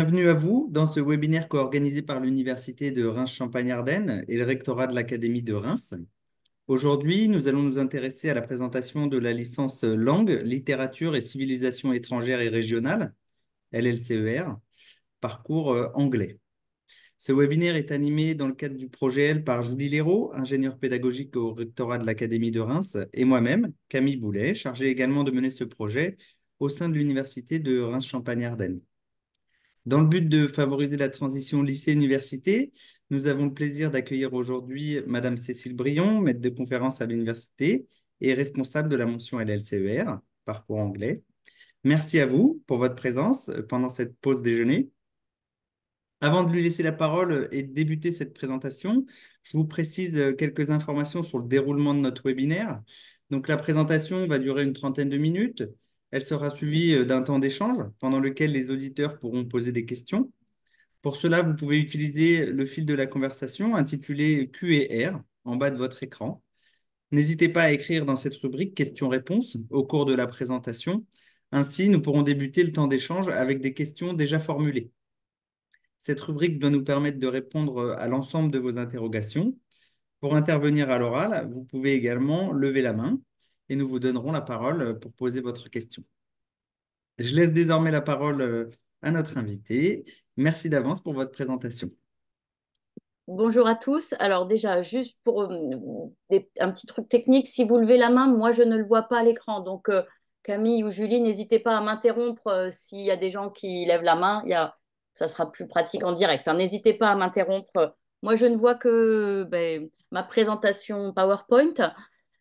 Bienvenue à vous dans ce webinaire co-organisé par l'Université de Reims-Champagne-Ardennes et le rectorat de l'Académie de Reims. Aujourd'hui, nous allons nous intéresser à la présentation de la licence Langue, Littérature et Civilisation étrangère et régionale, LLCER, parcours euh, anglais. Ce webinaire est animé dans le cadre du projet L par Julie Léraud, ingénieure pédagogique au rectorat de l'Académie de Reims, et moi-même, Camille Boulet, chargée également de mener ce projet au sein de l'Université de Reims-Champagne-Ardennes. Dans le but de favoriser la transition lycée-université, nous avons le plaisir d'accueillir aujourd'hui Madame Cécile Brion, maître de conférence à l'université et responsable de la mention LLCER, parcours anglais. Merci à vous pour votre présence pendant cette pause déjeuner. Avant de lui laisser la parole et de débuter cette présentation, je vous précise quelques informations sur le déroulement de notre webinaire. Donc la présentation va durer une trentaine de minutes. Elle sera suivie euh, d'un temps d'échange pendant lequel les auditeurs pourront poser des questions. Pour cela, vous pouvez utiliser le fil de la conversation intitulé QR en bas de votre écran. N'hésitez pas à écrire dans cette rubrique questions-réponses au cours de la présentation. Ainsi, nous pourrons débuter le temps d'échange avec des questions déjà formulées. Cette rubrique doit nous permettre de répondre euh, à l'ensemble de vos interrogations. Pour intervenir à l'oral, vous pouvez également lever la main et nous vous donnerons la parole euh, pour poser votre question. Je laisse désormais la parole euh, à notre invité. Merci d'avance pour votre présentation. Bonjour à tous. Alors déjà, juste pour euh, un petit truc technique, si vous levez la main, moi je ne le vois pas à l'écran. Donc Camille ou Julie, n'hésitez pas à m'interrompre s'il y a des gens qui lèvent la main. Il y a, ça sera plus pratique en direct. Hein. N'hésitez pas à m'interrompre. Moi je ne vois que ben, ma présentation PowerPoint.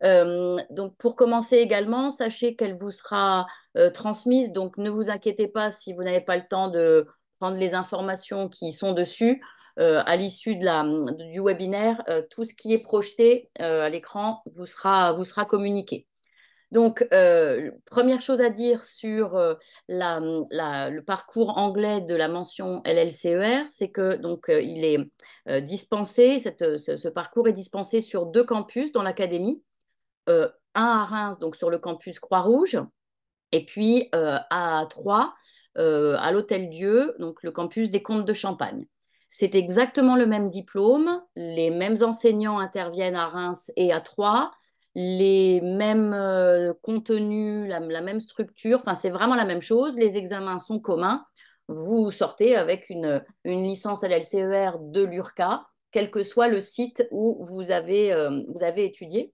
Euh, donc pour commencer également, sachez qu'elle vous sera euh, transmise, donc ne vous inquiétez pas si vous n'avez pas le temps de prendre les informations qui sont dessus. Euh, à l'issue du webinaire, tout ce qui est projeté à l'écran vous sera, communiqué. Donc, première chose à dire sur le parcours anglais de la mention LLCER, c'est que donc il est dispensé, ce, ce, parcours est dispensé sur deux campus dans l'académie. Euh, un à Reims, donc sur le campus Croix-Rouge, et puis euh, à Troyes, euh, à l'Hôtel Dieu, donc le campus des Comtes de Champagne. C'est exactement le même diplôme, les mêmes enseignants interviennent à Reims et à Troyes, les mêmes contenus, la, même structure, enfin c'est vraiment la même chose, les examens sont communs, vous sortez avec une, une licence LLCER de l'URCA, quel que soit le site où vous avez étudié.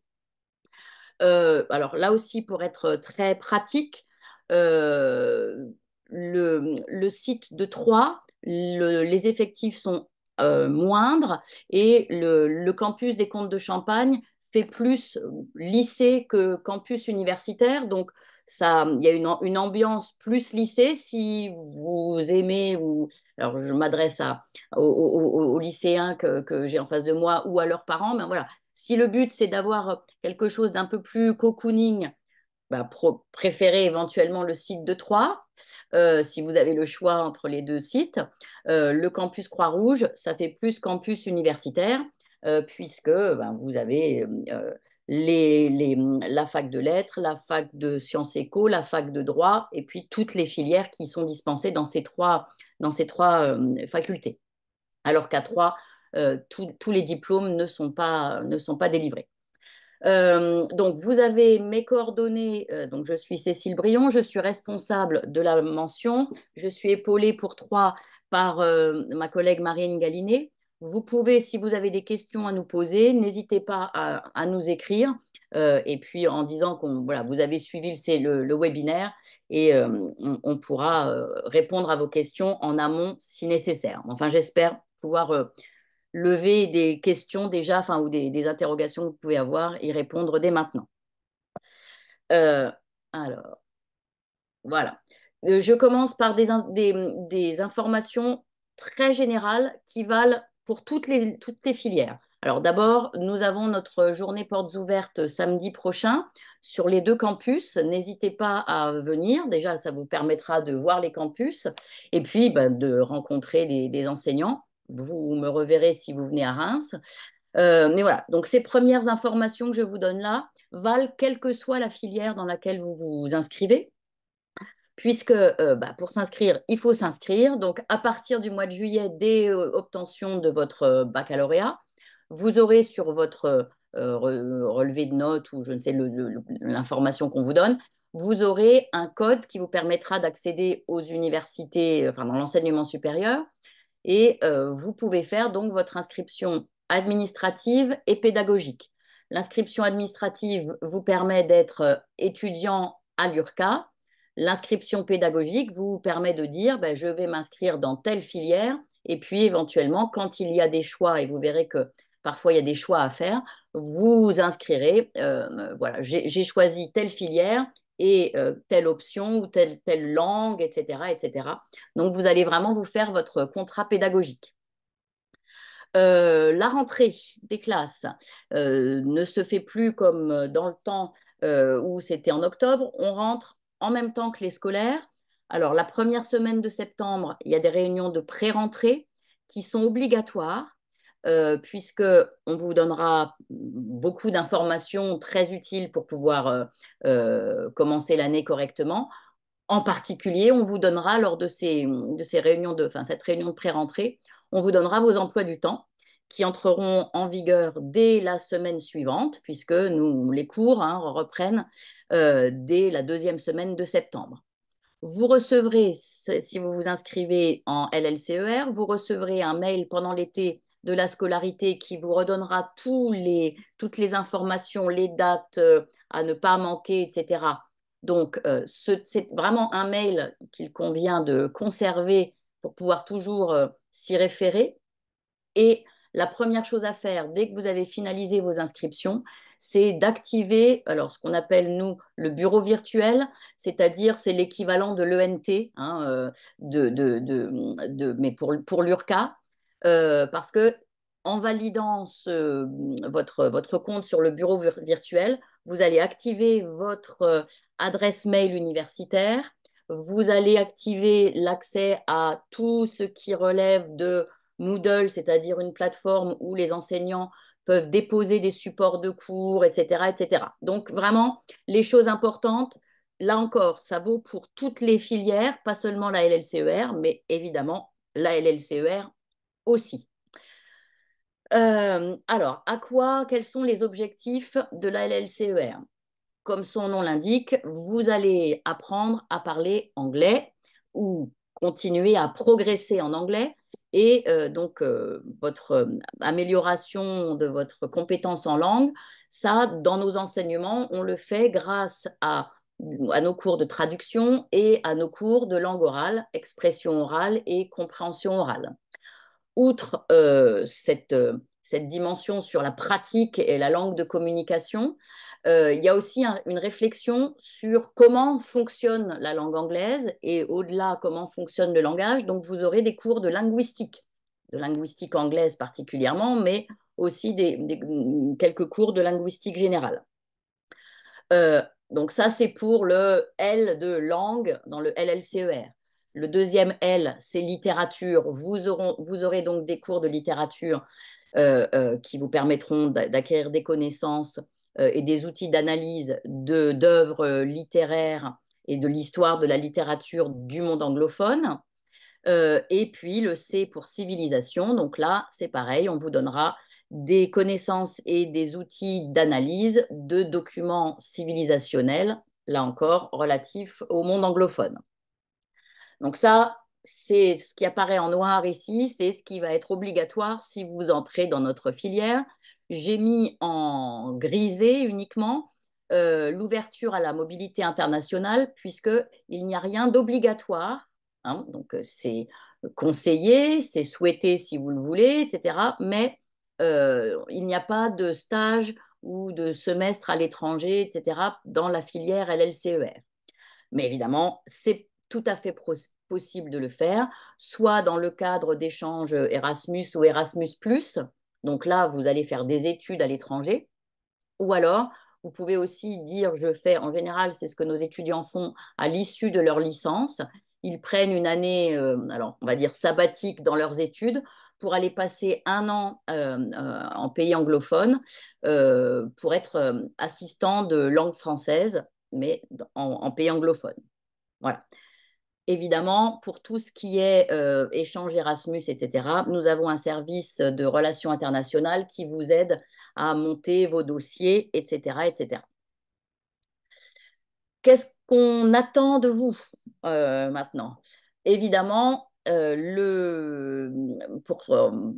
Euh, alors là aussi, pour être très pratique, euh, le, site de Troyes, les effectifs sont euh, moindres et le, campus des Comtes de Champagne fait plus lycée que campus universitaire. Donc, ça, il y a une, ambiance plus lycée. Si vous aimez, ou alors je m'adresse aux, lycéens que, que j'ai en face de moi ou à leurs parents, mais ben voilà, si le but, c'est d'avoir quelque chose d'un peu plus cocooning, bah, préférez éventuellement le site de Troyes, euh, si vous avez le choix entre les deux sites. Euh, le campus Croix-Rouge, ça fait plus campus universitaire, euh, puisque ben, vous avez la fac de lettres, la fac de sciences éco, la fac de droit, et puis toutes les filières qui sont dispensées dans dans ces trois facultés. Alors qu'à Troyes, euh, tous les diplômes ne sont pas, ne sont pas délivrés. Euh, donc, vous avez mes coordonnées. Euh, donc, je suis Cécile Brion, je suis responsable de la mention. Je suis épaulée pour trois par ma collègue Marine Galinet. Vous pouvez, si vous avez des questions à nous poser, n'hésitez pas à, nous écrire. et puis en disant que voilà, vous avez suivi le, webinaire et on, on, pourra répondre à vos questions en amont si nécessaire. Enfin, j'espère pouvoir lever des questions déjà, enfin, ou des, interrogations que vous pouvez avoir, y répondre dès maintenant. Euh, alors, voilà. Euh, je commence par des, informations très générales qui valent pour toutes les, toutes les filières. Alors d'abord, nous avons notre journée portes ouvertes samedi prochain sur les deux campus. N'hésitez pas à venir. Déjà, ça vous permettra de voir les campus et puis bah, de rencontrer des enseignants vous me reverrez si vous venez à Reims. Euh, mais voilà, donc ces premières informations que je vous donne là valent quelle que soit la filière dans laquelle vous vous inscrivez, puisque euh, bah, pour s'inscrire, il faut s'inscrire. Donc à partir du mois de juillet, dès euh, obtention de votre baccalauréat, vous aurez sur votre relevé de notes ou je ne sais l'information qu'on vous donne, vous aurez un code qui vous permettra d'accéder aux universités, enfin dans l'enseignement supérieur, et euh, vous pouvez faire donc votre inscription administrative et pédagogique. L'inscription administrative vous permet d'être euh, étudiant à l'URCA. L'inscription pédagogique vous permet de dire ben, je vais m'inscrire dans telle filière et puis éventuellement quand il y a des choix et vous verrez que parfois il y a des choix à faire, vous inscrirez euh, voilà, j'ai choisi telle filière et euh, telle option ou telle, langue, etc., etc. Donc, vous allez vraiment vous faire votre contrat pédagogique. Euh, la rentrée des classes euh, ne se fait plus comme dans le temps où c'était en octobre. On rentre en même temps que les scolaires. Alors, la première semaine de septembre, il y a des réunions de pré-rentrée qui sont obligatoires euh, puisque on vous donnera beaucoup d'informations très utiles pour pouvoir euh, euh, commencer l'année correctement. En particulier, on vous donnera lors de ces, de ces réunions de, cette réunion de pré-rentrée, on vous donnera vos emplois du temps qui entreront en vigueur dès la semaine suivante, puisque nous, les cours hein, reprennent dès la deuxième semaine de septembre. Vous recevrez, si vous vous inscrivez en LLCER, vous recevrez un mail pendant l'été de la scolarité qui vous redonnera tous les, toutes les informations, les dates euh, à ne pas manquer, etc. Donc, euh, c'est vraiment un mail qu'il convient de conserver pour pouvoir toujours euh, s'y référer. Et la première chose à faire dès que vous avez finalisé vos inscriptions, c'est d'activer alors ce qu'on appelle nous le bureau virtuel, c'est-à-dire c'est l'équivalent de l'ENT, hein, de, mais pour, pour l'URCA. Euh, parce que en validant euh, votre, compte sur le bureau virtuel, vous allez activer votre euh, adresse mail universitaire, vous allez activer l'accès à tout ce qui relève de Moodle, c'est-à-dire une plateforme où les enseignants peuvent déposer des supports de cours, etc., etc. Donc vraiment, les choses importantes, là encore, ça vaut pour toutes les filières, pas seulement la LLCER, mais évidemment la LLCER aussi. Euh, alors, à quoi, quels sont les objectifs de la LLCER Comme son nom l'indique, vous allez apprendre à parler anglais ou continuer à progresser en anglais. Et euh, donc, euh, votre amélioration de votre compétence en langue, ça, dans nos enseignements, on le fait grâce à nos cours de traduction et à nos cours de langue orale, expression orale et compréhension orale outre euh, cette, euh, cette dimension sur la pratique et la langue de communication, euh, il y a aussi une réflexion sur comment fonctionne la langue anglaise et au-delà comment fonctionne le langage. Donc vous aurez des cours de linguistique, de linguistique anglaise particulièrement, mais aussi quelques cours de linguistique générale. donc ça c'est pour le L de langue dans le LLCER. Le deuxième L, c'est littérature. Vous, aurez donc des cours de littérature euh, euh, qui vous permettront d'acquérir des connaissances euh, et des outils d'analyse d'œuvres littéraires et de l'histoire de la littérature du monde anglophone. et puis le C pour civilisation. Donc là, c'est pareil, on vous donnera des connaissances et des outils d'analyse de documents civilisationnels, là encore, relatifs au monde anglophone. Donc ça, c'est ce qui apparaît en noir ici, c'est ce qui va être obligatoire si vous entrez dans notre filière. J'ai mis en grisé uniquement euh, l'ouverture à la mobilité internationale, puisque il n'y a rien d'obligatoire. Hein. donc euh, c'est conseillé, c'est souhaité si vous le voulez, etc. Mais euh, il n'y a pas de stage ou de semestre à l'étranger, etc., dans la filière LLCER. Mais évidemment, c'est tout à fait possible de le faire, soit dans le cadre d'échanges Erasmus ou Erasmus ⁇ donc là, vous allez faire des études à l'étranger, ou alors, vous pouvez aussi dire, je fais, en général, c'est ce que nos étudiants font à l'issue de leur licence, ils prennent une année, euh, alors on va dire sabbatique dans leurs études, pour aller passer un an euh, euh, en pays anglophone pour être assistant de langue française, mais en, en pays anglophone. Voilà. Évidemment, pour tout ce qui est euh, échange Erasmus, etc., nous avons un service de relations internationales qui vous aide à monter vos dossiers, etc. etc. Qu'est-ce qu'on attend de vous euh, maintenant Évidemment, euh, pour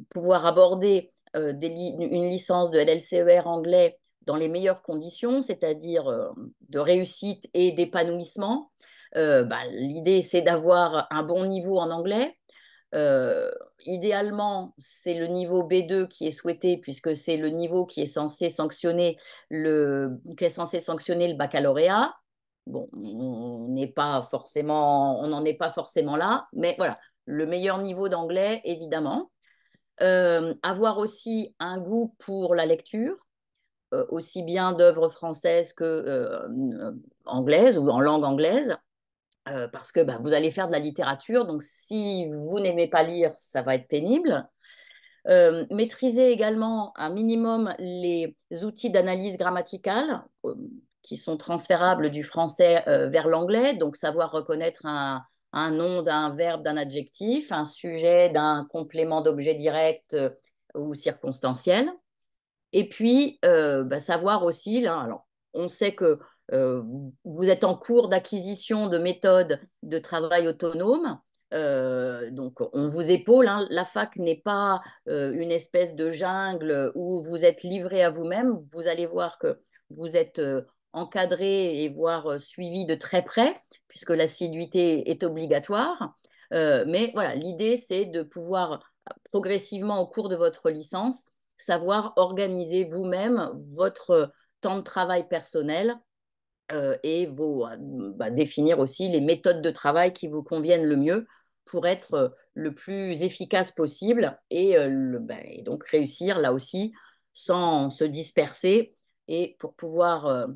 pouvoir aborder une licence de LLCER anglais dans les meilleures conditions, c'est-à-dire de réussite et d'épanouissement, euh, bah, l'idée, c'est d'avoir un bon niveau en anglais. Euh, idéalement, c'est le niveau B2 qui est souhaité puisque c'est le niveau qui est censé sanctionner le, qui est censé sanctionner le baccalauréat. Bon, on n'est pas forcément, on n'en est pas forcément là, mais voilà, le meilleur niveau d'anglais, évidemment. Euh, avoir aussi un goût pour la lecture, aussi bien d'œuvres françaises que anglaises ou en langue anglaise. Euh, parce que bah, vous allez faire de la littérature, donc si vous n'aimez pas lire, ça va être pénible. Euh, maîtriser également un minimum les outils d'analyse grammaticale euh, qui sont transférables du français euh, vers l'anglais, donc savoir reconnaître un, nom d'un verbe, d'un adjectif, un sujet d'un complément d'objet direct ou circonstanciel. Et puis, bah, savoir aussi, là, alors, on sait que euh, vous êtes en cours d'acquisition de méthodes de travail autonome. Euh, donc, on vous épaule. Hein. La fac n'est pas euh, une espèce de jungle où vous êtes livré à vous-même. Vous allez voir que vous êtes encadré et voire suivi de très près, puisque l'assiduité est obligatoire. mais voilà, l'idée, c'est de pouvoir progressivement au cours de votre licence, savoir organiser vous-même votre temps de travail personnel euh, et vous euh, bah, définir aussi les méthodes de travail qui vous conviennent le mieux pour être euh, le plus efficace possible bah, et, donc réussir là aussi sans se disperser et pour pouvoir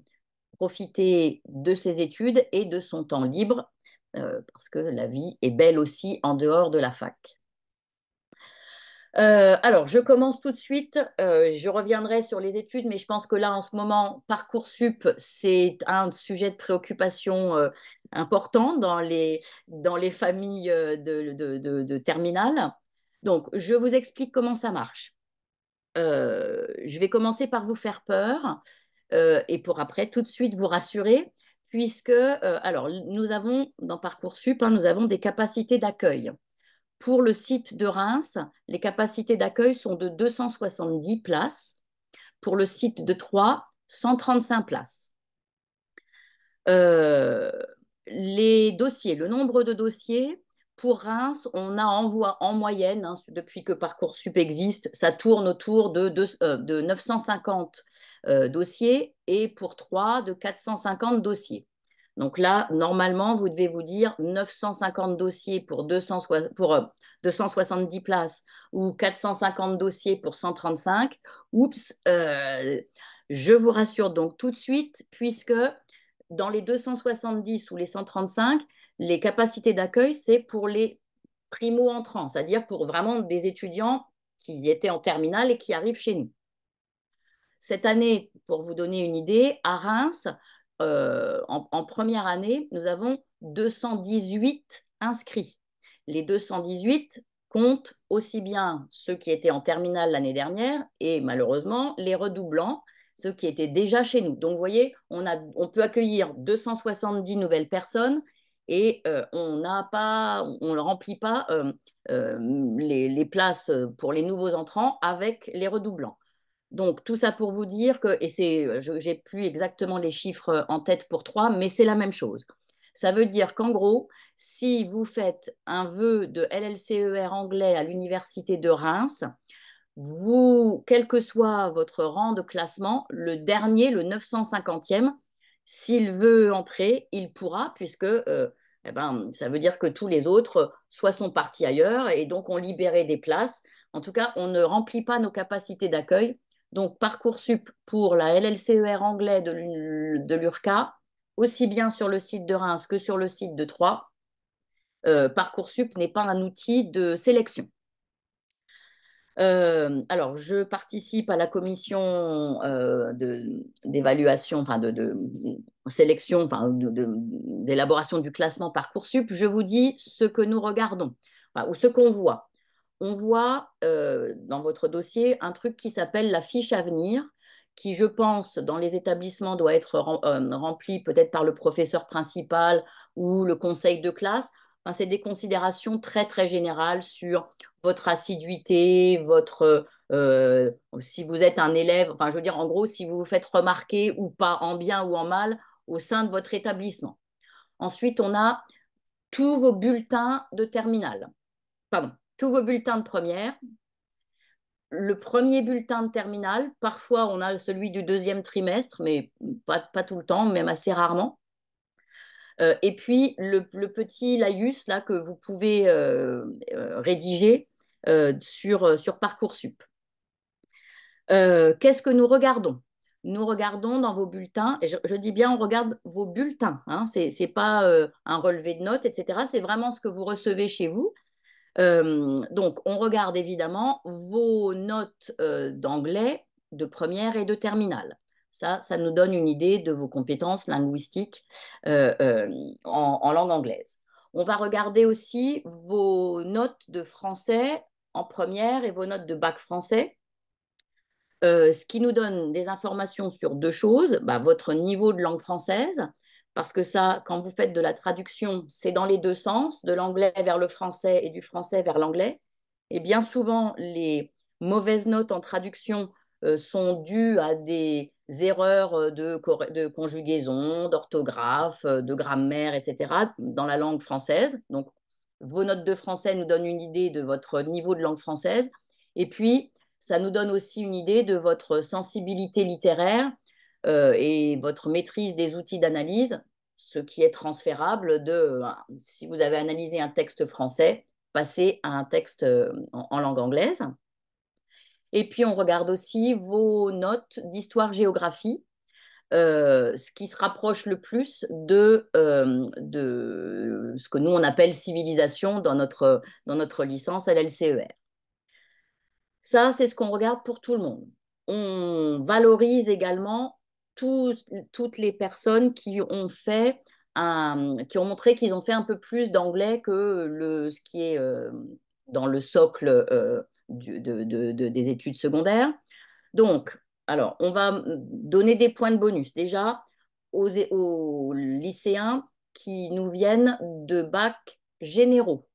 profiter de ses études et de son temps libre parce que la vie est belle aussi en dehors de la fac. Euh, alors, je commence tout de suite. Euh, je reviendrai sur les études, mais je pense que là, en ce moment, Parcoursup, c'est un sujet de préoccupation euh, important dans les, dans les familles de, de, terminale. Donc, je vous explique comment ça marche. je vais commencer par vous faire peur et pour après tout de suite vous rassurer, puisque, alors, nous avons dans Parcoursup, hein, nous avons des capacités d'accueil. Pour le site de Reims, les capacités d'accueil sont de 270 places. Pour le site de Troyes, 135 places. Euh, les dossiers, le nombre de dossiers, pour Reims, on a envoie en moyenne, hein, depuis que Parcoursup existe, ça tourne autour de, 950 euh, euh, dossiers et pour Troyes, de 450 dossiers. Donc là, normalement, vous devez vous dire 950 dossiers pour, 270 euh, places ou 450 dossiers pour 135. Oups, euh, je vous rassure donc tout de suite, puisque dans les 270 ou les 135, les capacités d'accueil, c'est pour les primo-entrants, c'est-à-dire pour vraiment des étudiants qui étaient en terminale et qui arrivent chez nous. Cette année, pour vous donner une idée, à Reims, euh, en, première année, nous avons 218 inscrits. Les 218 comptent aussi bien ceux qui étaient en terminale l'année dernière et malheureusement les redoublants, ceux qui étaient déjà chez nous. Donc vous voyez, on, a, on peut accueillir 270 nouvelles personnes et euh, on n'a pas, on ne remplit pas euh, les, les places pour les nouveaux entrants avec les redoublants. Donc tout ça pour vous dire que, et c'est, euh, j'ai plus exactement les chiffres euh, en tête pour trois, mais c'est la même chose. Ça veut dire qu'en gros, si vous faites un vœu de LLCER anglais à l'université de Reims, vous, quel que soit votre rang de classement, le dernier, le 950e, s'il veut entrer, il pourra, puisque euh, eh ben, ça veut dire que tous les autres, soit sont partis ailleurs, et donc on libérait des places. En tout cas, on ne remplit pas nos capacités d'accueil donc Parcoursup pour la LLCER anglais de l'URCA, aussi bien sur le site de Reims que sur le site de Troyes. Euh, Parcoursup n'est pas un outil de sélection. Euh, alors, je participe à la commission euh, d'évaluation, enfin de, sélection, enfin d'élaboration du classement Parcoursup. Je vous dis ce que nous regardons, ou ce qu'on voit on voit euh, dans votre dossier un truc qui s'appelle la fiche à venir, qui, je pense, dans les établissements doit être euh, remplie peut-être par le professeur principal ou le conseil de classe. Enfin, c'est des considérations très, très générales sur votre assiduité, votre, euh, si vous êtes un élève, enfin, je veux dire, en gros, si vous vous faites remarquer ou pas en bien ou en mal au sein de votre établissement. Ensuite, on a tous vos bulletins de terminale. Pardon, tous vos bulletins de première, le premier bulletin de terminale, parfois on a celui du deuxième trimestre, mais pas, tout le temps, même assez rarement. Euh, et puis le, petit laïus là, que vous pouvez euh, euh, rédiger sur, sur Parcoursup. Qu'est-ce que nous regardons nous regardons dans vos bulletins, et je, dis bien on regarde vos bulletins, hein, ce n'est pas un relevé de notes, etc. C'est vraiment ce que vous recevez chez vous donc, on regarde évidemment vos notes d'anglais de première et de terminale. Ça, ça nous donne une idée de vos compétences linguistiques en, langue anglaise. On va regarder aussi vos notes de français en première et vos notes de bac français, ce qui nous donne des informations sur deux choses, bah, votre niveau de langue française parce que ça, quand vous faites de la traduction, c'est dans les deux sens, de l'anglais vers le français et du français vers l'anglais. Et bien souvent, les mauvaises notes en traduction euh, sont dues à des erreurs euh, de conjugaison, d'orthographe, euh, de grammaire, etc., dans la langue française. Donc, vos notes de français nous donnent une idée de votre niveau de langue française. Et puis, ça nous donne aussi une idée de votre sensibilité littéraire euh, et votre maîtrise des outils d'analyse, ce qui est transférable de, euh, si vous avez analysé un texte français, passer à un texte euh, en, langue anglaise. Et puis, on regarde aussi vos notes d'histoire-géographie, ce qui se rapproche le plus de, de, ce que nous, on appelle civilisation dans notre, dans notre licence à l'LCER. Ça, c'est ce qu'on regarde pour tout le monde. On valorise également toutes les personnes qui ont fait un, qui ont montré qu'ils ont fait un peu plus d'anglais que le, ce qui est euh, dans le socle euh, des études secondaires. Donc, alors, on va donner des points de bonus déjà aux, aux lycéens qui nous viennent de bacs généraux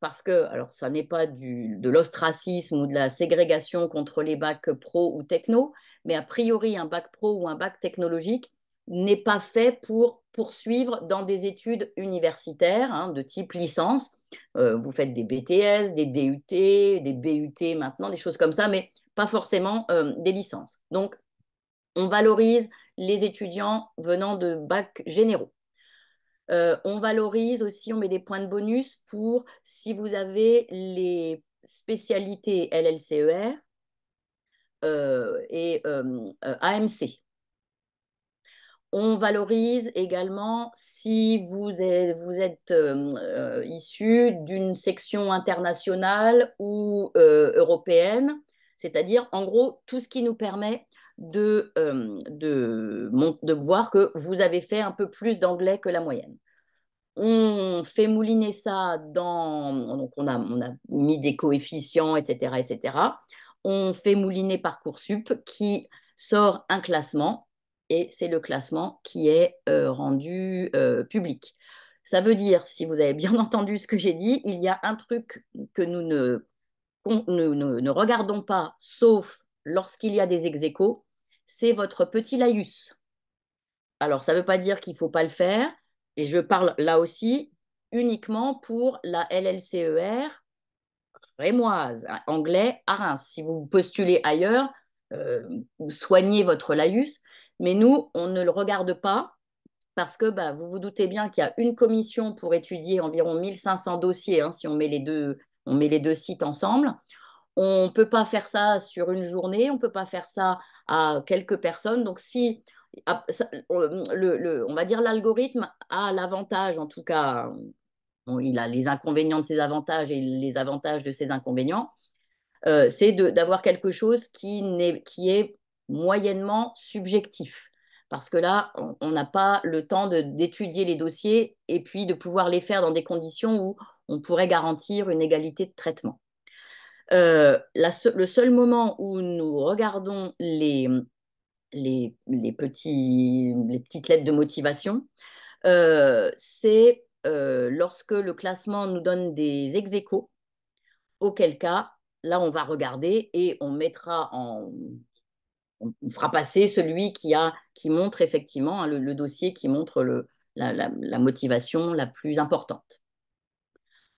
parce que, alors ça n'est pas de l'ostracisme ou de la ségrégation contre les bacs pro ou techno, mais a priori un bac pro ou un bac technologique n'est pas fait pour poursuivre dans des études universitaires hein, de type licence. Euh, vous faites des BTS, des DUT, des BUT maintenant, des choses comme ça, mais pas forcément euh, des licences. Donc, on valorise les étudiants venant de bacs généraux. Euh, on valorise aussi, on met des points de bonus pour si vous avez les spécialités LLCER euh, et euh, AMC. On valorise également si vous êtes, vous êtes issu d'une section internationale ou européenne, c'est-à-dire en gros tout ce qui nous permet de, euh, de, de voir que vous avez fait un peu plus d'anglais que la moyenne. On fait mouliner ça dans... Donc on a, mis des coefficients, etc., etc. On fait mouliner Parcoursup qui sort un classement et c'est le classement qui est euh, rendu euh, public. Ça veut dire, si vous avez bien entendu ce que j'ai dit, il y a un truc que nous ne, regardons pas, sauf lorsqu'il y a des ex c'est votre petit laïus. Alors, ça ne veut pas dire qu'il ne faut pas le faire, et je parle là aussi uniquement pour la LLCER rémoise, anglais à Reims. Si vous postulez ailleurs, euh, soignez votre laïus, mais nous, on ne le regarde pas parce que bah, vous vous doutez bien qu'il y a une commission pour étudier environ 1500 dossiers, hein, si on on met les deux sites ensemble. On ne peut pas faire ça sur une journée, on ne peut pas faire ça à quelques personnes. Donc si, ah, euh, le, on va dire l'algorithme a l'avantage, en tout cas, il a les inconvénients de ses avantages et les avantages de ses inconvénients, euh, c'est d'avoir quelque chose qui, qui est moyennement subjectif. Parce que là, on n'a pas le temps d'étudier les dossiers et puis de pouvoir les faire dans des conditions où on pourrait garantir une égalité de traitement. Euh, le seul moment où nous regardons les, les, petits, les petites lettres de motivation, euh, c'est euh, lorsque le classement nous donne des ex -aequo, auquel cas, là, on va regarder et on mettra en. On fera passer celui qui, a, qui montre effectivement hein, le, dossier qui montre la motivation la plus importante.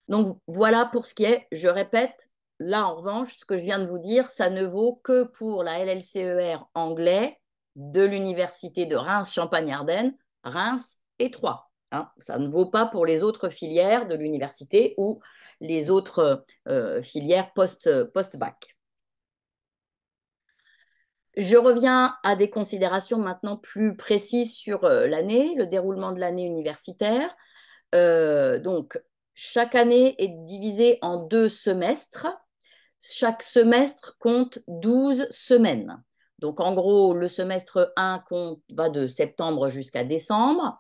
Donc voilà pour ce qui est, je répète, Là, en revanche, ce que je viens de vous dire, ça ne vaut que pour la LLCER anglais de l'université de reims champagne ardennes Reims et Troyes. Hein. Ça ne vaut pas pour les autres filières de l'université ou les autres euh, filières post-bac. je reviens à des considérations maintenant plus précises sur euh, l'année, le déroulement de l'année universitaire. Euh, donc, chaque année est divisée en deux semestres. Chaque semestre compte 12 semaines. Donc en gros, le semestre 1 va de septembre jusqu'à décembre.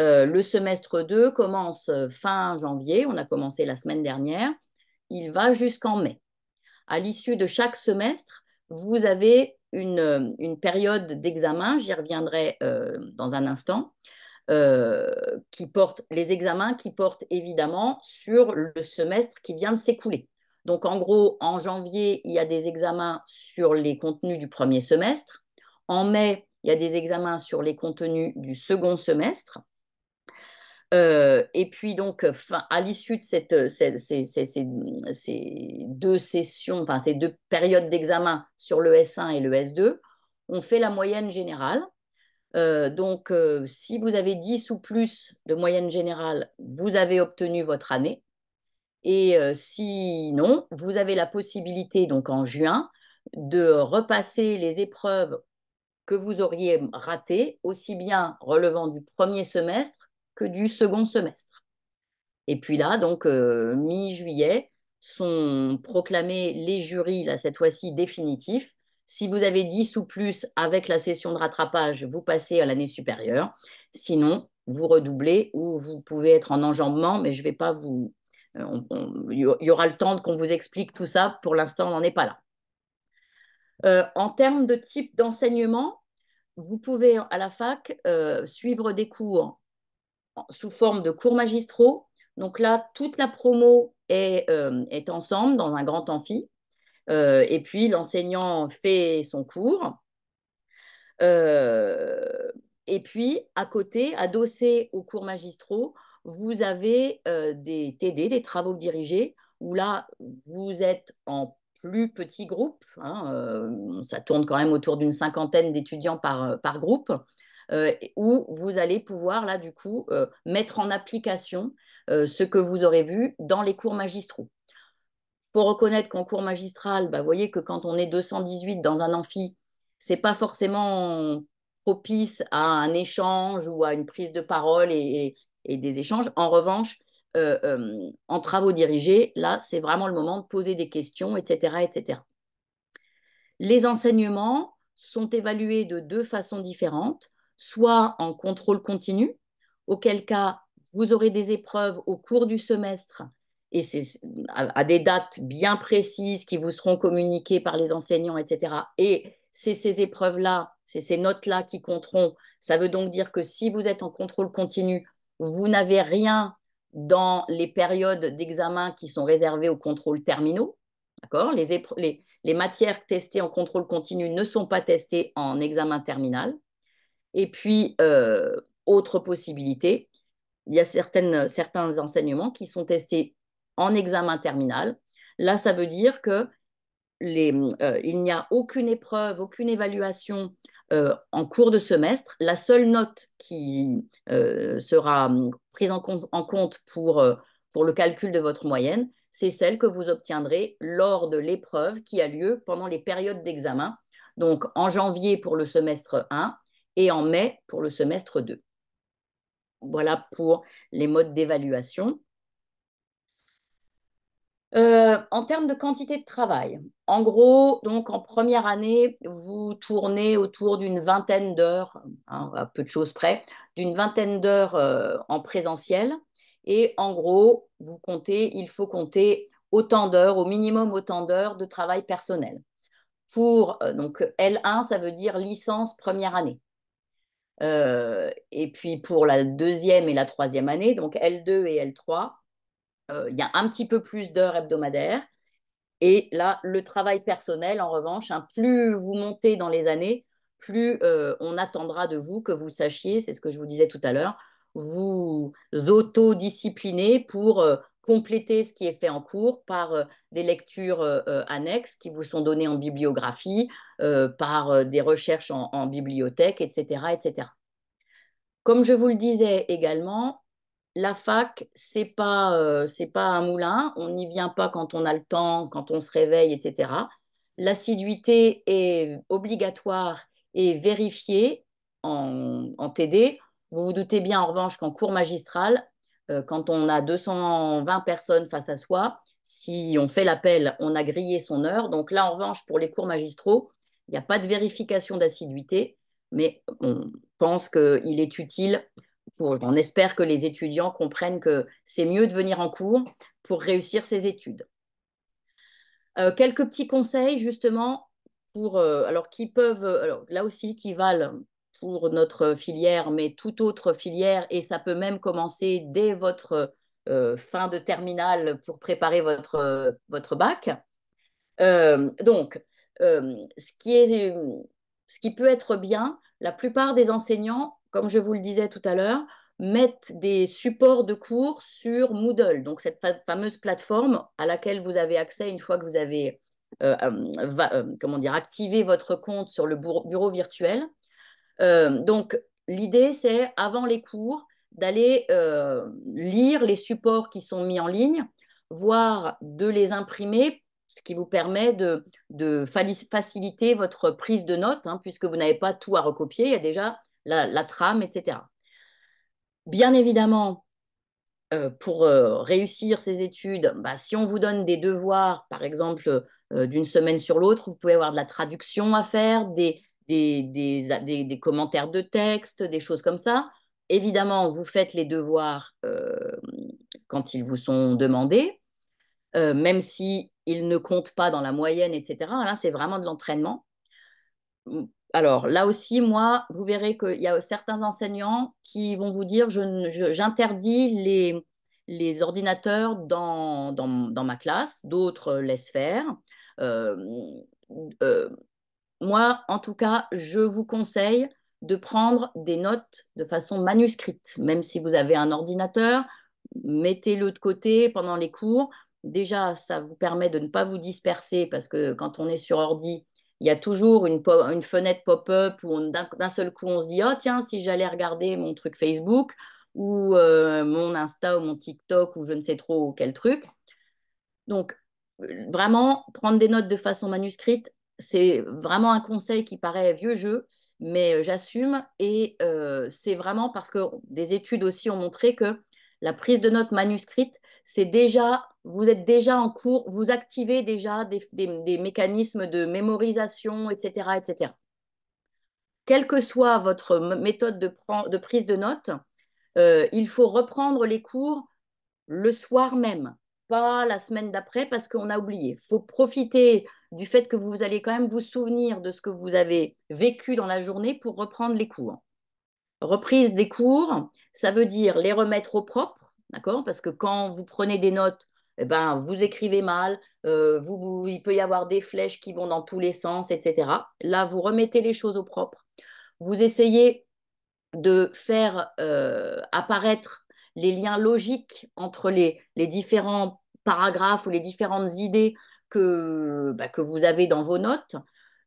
Euh, le semestre 2 commence euh, fin janvier, on a commencé la semaine dernière, il va jusqu'en mai. À l'issue de chaque semestre, vous avez une, euh, période d'examen, j'y reviendrai dans un instant, qui porte les examens qui portent évidemment sur le semestre qui vient de s'écouler. Donc en gros, en janvier, il y a des examens sur les contenus du premier semestre. En mai, il y a des examens sur les contenus du second semestre. Euh, et puis donc, à l'issue de ces, deux sessions, enfin ces deux périodes d'examen sur le S1 et le S2, on fait la moyenne générale. Euh, donc, euh, si vous avez 10 ou plus de moyenne générale, vous avez obtenu votre année. Et euh, sinon, vous avez la possibilité, donc en juin, de repasser les épreuves que vous auriez ratées, aussi bien relevant du premier semestre que du second semestre. Et puis là, donc euh, mi-juillet, sont proclamés les jurys, là cette fois-ci définitifs. Si vous avez 10 ou plus avec la session de rattrapage, vous passez à l'année supérieure. Sinon, vous redoublez ou vous pouvez être en enjambement, mais je ne vais pas vous, euh, il y aura le temps qu'on vous explique tout ça. Pour l'instant, on n'en est pas là. Euh, en termes de type d'enseignement, vous pouvez à la fac euh, suivre des cours sous forme de cours magistraux. Donc là, toute la promo est, est ensemble dans un grand amphi. et puis l'enseignant fait son cours. et puis, à côté, adossé aux cours magistraux, vous avez euh, des TD, des travaux dirigés, où là, vous êtes en plus petit groupe. Hein, euh, ça tourne quand même autour d'une cinquantaine d'étudiants par, euh, par, groupe. où vous allez pouvoir, là, du coup, mettre en application ce que vous aurez vu dans les cours magistraux. Pour reconnaître qu'en cours magistral, bah, vous voyez que quand on est 218 dans un amphi, c'est pas forcément propice à un échange ou à une prise de parole et, et des échanges. En revanche, euh, euh, en travaux dirigés, là, c'est vraiment le moment de poser des questions, etc., etc. Les enseignements sont évalués de deux façons différentes, soit en contrôle continu, auquel cas vous aurez des épreuves au cours du semestre et c'est à, à des dates bien précises qui vous seront communiquées par les enseignants, etc. Et c'est ces épreuves-là, c'est ces notes-là qui compteront. Ça veut donc dire que si vous êtes en contrôle continu, vous n'avez rien dans les périodes d'examen qui sont réservées aux contrôles terminaux. les, matières testées en contrôle continu ne sont pas testées en examen terminal. Et puis, euh, autre possibilité, il y a certains enseignements qui sont testés en examen terminal. Là, ça veut dire que euh, il n'y a aucune épreuve, aucune évaluation euh, en cours de semestre. La seule note qui euh, sera hum, prise en compte, euh, pour, le calcul de votre moyenne, c'est celle que vous obtiendrez lors de l'épreuve qui a lieu pendant les périodes d'examen, donc en janvier pour le semestre 1 et en mai pour le semestre 2. Voilà pour les modes d'évaluation. Euh, en termes de quantité de travail, en gros, donc en première année, vous tournez autour d'une vingtaine d'heures, hein, à peu de choses près, d'une vingtaine d'heures euh, en présentiel. Et en gros, vous comptez, il faut compter autant d'heures, au minimum autant d'heures de travail personnel. Pour euh, donc L1, ça veut dire licence première année. et puis pour la deuxième et la troisième année, donc L2 et L3, euh, il y a un petit peu plus d'heures hebdomadaires. Et là, le travail personnel, en revanche, hein, plus vous montez dans les années, plus euh, on attendra de vous que vous sachiez, c'est ce que je vous disais tout à l'heure, vous autodiscipliner pour euh, compléter ce qui est fait en cours par des lectures annexes qui vous sont données en bibliographie, par des recherches en, en bibliothèque, etc., etc. Comme je vous le disais également, la fac, c'est pas, euh, c'est pas un moulin. On n'y vient pas quand on a le temps, quand on se réveille, etc. L'assiduité est obligatoire et vérifiée en, en, TD. Vous vous doutez bien, en revanche, qu'en cours magistral, euh, quand on a 220 personnes face à soi, si on fait l'appel, on a grillé son heure. Donc là, en revanche, pour les cours magistraux, il n'y a pas de vérification d'assiduité, mais on pense qu'il est utile on espère que les étudiants comprennent que c'est mieux de venir en cours pour réussir ses études. Euh, quelques petits conseils justement pour, euh, alors qui peuvent, euh, là aussi qui valent pour notre filière, mais toute autre filière, et ça peut même commencer dès votre fin de terminale pour préparer votre, bac. donc, ce qui peut être bien, la plupart des enseignants comme je vous le disais tout à l'heure, mettre des supports de cours sur Moodle, donc cette fameuse plateforme à laquelle vous avez accès une fois que vous avez euh, euh, comment dire, activé votre compte sur le bureau, virtuel. Euh, donc l'idée, c'est avant les cours d'aller lire les supports qui sont mis en ligne, voire de les imprimer, ce qui vous permet de, faciliter votre prise de notes, hein, puisque vous n'avez pas tout à recopier. Il y a déjà la, trame, etc. Bien évidemment, euh, pour euh, réussir ces études, bah, si on vous donne des devoirs, par exemple, euh, d'une semaine sur l'autre, vous pouvez avoir de la traduction à faire, des, commentaires de texte, des choses comme ça. Évidemment, vous faites les devoirs quand ils vous sont demandés, même si ils ne comptent pas dans la moyenne, etc. Là, c'est vraiment de l'entraînement alors là aussi, moi, vous verrez qu'il y a certains enseignants qui vont vous dire j'interdis les, ordinateurs dans, ma classe, d'autres laissent faire. Euh, euh, moi, en tout cas, je vous conseille de prendre des notes de façon manuscrite, même si vous avez un ordinateur, mettez-le de côté pendant les cours. Déjà, ça vous permet de ne pas vous disperser parce que quand on est sur ordi, il y a toujours une, fenêtre pop-up où d'un seul coup on se dit oh tiens si j'allais regarder mon truc Facebook ou euh, mon Insta ou mon TikTok ou je ne sais trop quel truc. Donc euh, vraiment prendre des notes de façon manuscrite, c'est vraiment un conseil qui paraît vieux jeu, mais euh, j'assume et c'est vraiment parce que des études aussi ont montré que la prise de notes manuscrite, c'est déjà vous êtes déjà en cours, vous activez déjà des, mécanismes de mémorisation, etc., etc. Quelle que soit votre méthode de, prise de notes, euh, il faut reprendre les cours le soir même, pas la semaine d'après parce qu'on a oublié. Il faut profiter du fait que vous allez quand même vous souvenir de ce que vous avez vécu dans la journée pour reprendre les cours. Reprise des cours, ça veut dire les remettre au propre, d'accord Parce que quand vous prenez des notes, eh ben, vous écrivez mal, euh, vous, il peut y avoir des flèches qui vont dans tous les sens, etc. Là, vous remettez les choses au propre. Vous essayez de faire euh, apparaître les liens logiques entre les, différents paragraphes ou les différentes idées que, bah, vous avez dans vos notes.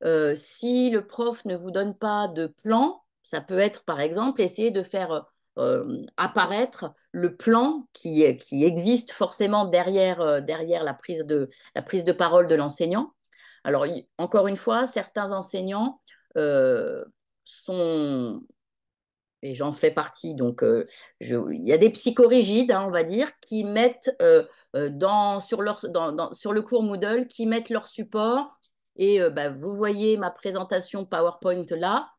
Euh, si le prof ne vous donne pas de plan, ça peut être par exemple essayer de faire euh, apparaître le plan qui, existe forcément euh, derrière, la, prise de, la prise de parole de l'enseignant. Alors, encore une fois, certains enseignants euh, sont, et j'en fais partie, donc il y a des psychorigides, hein, on va dire, qui mettent sur, sur le cours Moodle, qui mettent leur support. Et bah, vous voyez ma présentation PowerPoint là.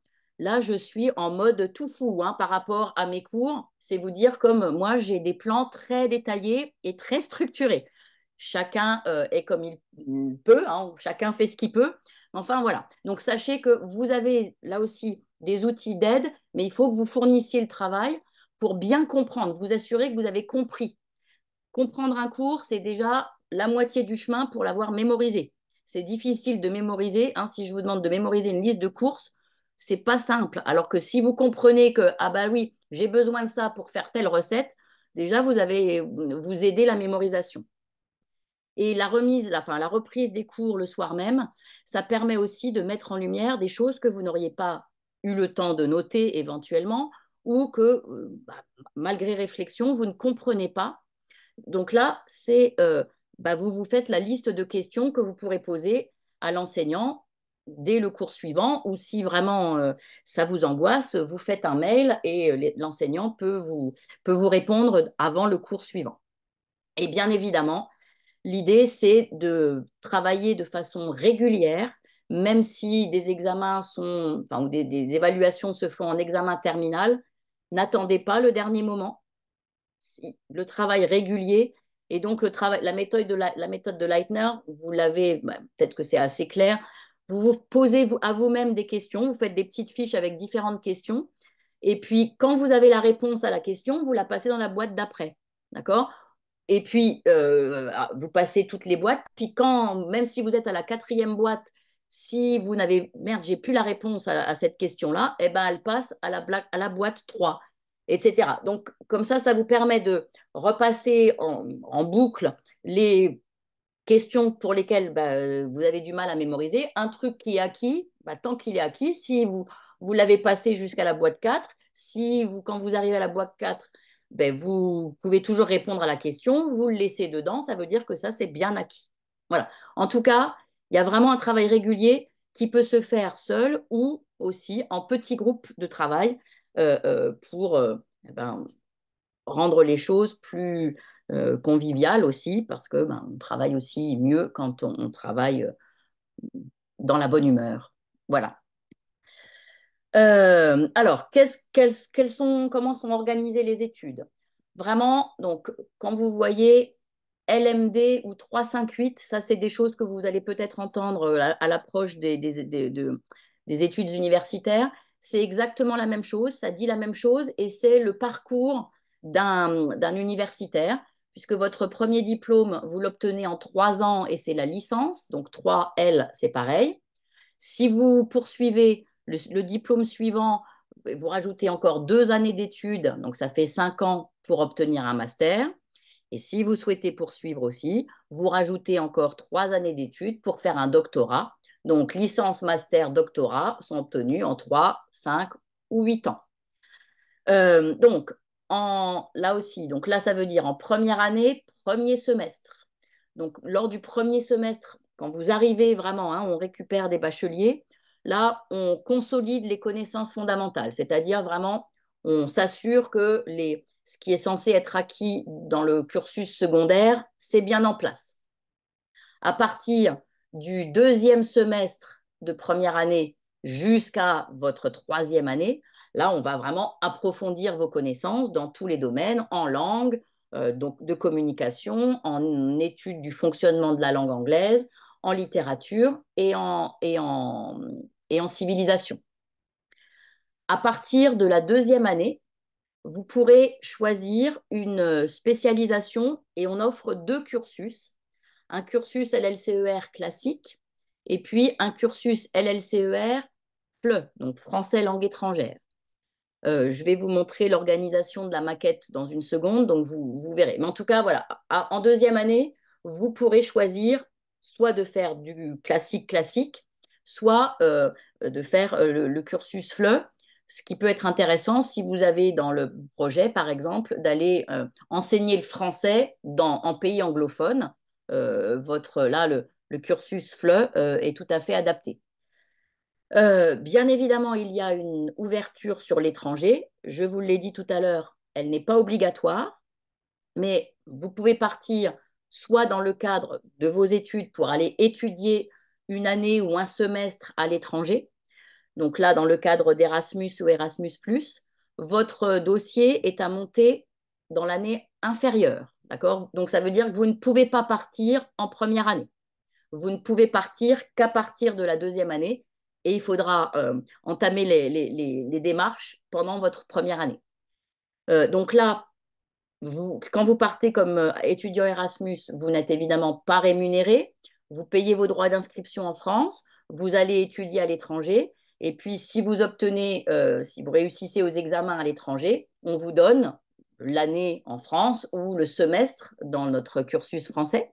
Là, je suis en mode tout fou hein, par rapport à mes cours. C'est vous dire comme moi, j'ai des plans très détaillés et très structurés. Chacun euh, est comme il peut, hein, chacun fait ce qu'il peut. Enfin voilà. Donc sachez que vous avez là aussi des outils d'aide, mais il faut que vous fournissiez le travail pour bien comprendre, vous assurer que vous avez compris. Comprendre un cours, c'est déjà la moitié du chemin pour l'avoir mémorisé. C'est difficile de mémoriser. Hein, si je vous demande de mémoriser une liste de courses, c'est pas simple. Alors que si vous comprenez que, ah bah oui, j'ai besoin de ça pour faire telle recette, déjà vous avez, vous aidez la mémorisation. Et la remise, la, enfin, la reprise des cours le soir même, ça permet aussi de mettre en lumière des choses que vous n'auriez pas eu le temps de noter éventuellement, ou que, euh, bah, malgré réflexion, vous ne comprenez pas. Donc là, c'est, euh, bah, vous vous faites la liste de questions que vous pourrez poser à l'enseignant dès le cours suivant, ou si vraiment euh, ça vous angoisse, vous faites un mail et euh, l'enseignant peut vous, répondre avant le cours suivant. Et bien évidemment, l'idée, c'est de travailler de façon régulière, même si des examens sont, ou des, évaluations se font en examen terminal, n'attendez pas le dernier moment. le travail régulier, et donc, travail, la, méthode de la, méthode de Leitner, vous l'avez, bah, peut-être que c'est assez clair, vous vous posez à vous-même des questions, vous faites des petites fiches avec différentes questions. Et puis, quand vous avez la réponse à la question, vous la passez dans la boîte d'après. D'accord Et puis, euh, ah, vous passez toutes les boîtes. Puis, quand, même si vous êtes à la quatrième boîte, si vous n'avez, merde, j'ai plus la réponse à, cette question-là, eh ben, elle passe à la, boîte 3, etc. Donc, comme ça, ça vous permet de repasser en boucle les questions pour lesquelles bah, euh, vous avez du mal à mémoriser, un truc qui est acquis, bah, tant qu'il est acquis, si vous, vous l'avez passé jusqu'à la boîte 4, si vous, quand vous arrivez à la boîte 4, bah, vous pouvez toujours répondre à la question, vous le laissez dedans, ça veut dire que ça, c'est bien acquis. Voilà. En tout cas, il y a vraiment un travail régulier qui peut se faire seul ou aussi en petits groupes de travail euh, euh, pour eh ben, rendre les choses plus, euh, convivial aussi, parce que ben, on travaille aussi mieux quand on, travaille euh, dans la bonne humeur. Voilà. Euh, alors, sont, comment sont organisées les études Vraiment, donc, quand vous voyez LMD ou 358, ça, c'est des choses que vous allez peut-être entendre à, l'approche des, des, des, des études universitaires. C'est exactement la même chose, ça dit la même chose et c'est le parcours d'un universitaire puisque votre premier diplôme, vous l'obtenez en trois ans et c'est la licence, donc 3L, c'est pareil. Si vous poursuivez le, diplôme suivant, vous rajoutez encore deux années d'études, donc ça fait cinq ans pour obtenir un master. Et si vous souhaitez poursuivre aussi, vous rajoutez encore trois années d'études pour faire un doctorat. Donc licence, master, doctorat sont obtenus en trois, cinq ou huit ans. Euh, donc, là aussi, donc là, ça veut dire en première année, premier semestre. Donc, lors du premier semestre, quand vous arrivez vraiment, hein, on récupère des bacheliers, là, on consolide les connaissances fondamentales, c'est-à-dire vraiment, on s'assure que ce qui est censé être acquis dans le cursus secondaire, c'est bien en place. À partir du deuxième semestre de première année jusqu'à votre troisième année, Là, on va vraiment approfondir vos connaissances dans tous les domaines, en langue, euh, donc de communication, en étude du fonctionnement de la langue anglaise, en littérature et en, et en, et en civilisation. À partir de la deuxième année, vous pourrez choisir une spécialisation et on offre deux cursus. Un cursus LLCER classique et puis un cursus LLCER FLE, donc français langue étrangère je vais vous montrer l'organisation de la maquette dans une seconde, donc vous, verrez. Mais en tout cas, voilà, en deuxième année, vous pourrez choisir soit de faire du classique classique, soit de faire le, cursus FLE. Ce qui peut être intéressant si vous avez dans le projet, par exemple, d'aller enseigner le français dans, en pays anglophone. votre, là, le cursus FLE est tout à fait adapté. Euh, bien évidemment, il y a une ouverture sur l'étranger. Je vous l'ai dit tout à l'heure, elle n'est pas obligatoire, mais vous pouvez partir soit dans le cadre de vos études pour aller étudier une année ou un semestre à l'étranger. Donc là, dans le cadre d'Erasmus ou Erasmus ⁇ votre dossier est à monter dans l'année inférieure. D'accord Donc ça veut dire que vous ne pouvez pas partir en première année. Vous ne pouvez partir qu'à partir de la deuxième année et il faudra euh, entamer les, démarches pendant votre première année. Euh, donc là, quand vous partez comme euh, étudiant Erasmus, vous n'êtes évidemment pas rémunéré, vous payez vos droits d'inscription en France, vous allez étudier à l'étranger, et puis si vous obtenez, si vous réussissez aux examens à l'étranger, on vous donne l'année en France ou le semestre dans notre cursus français.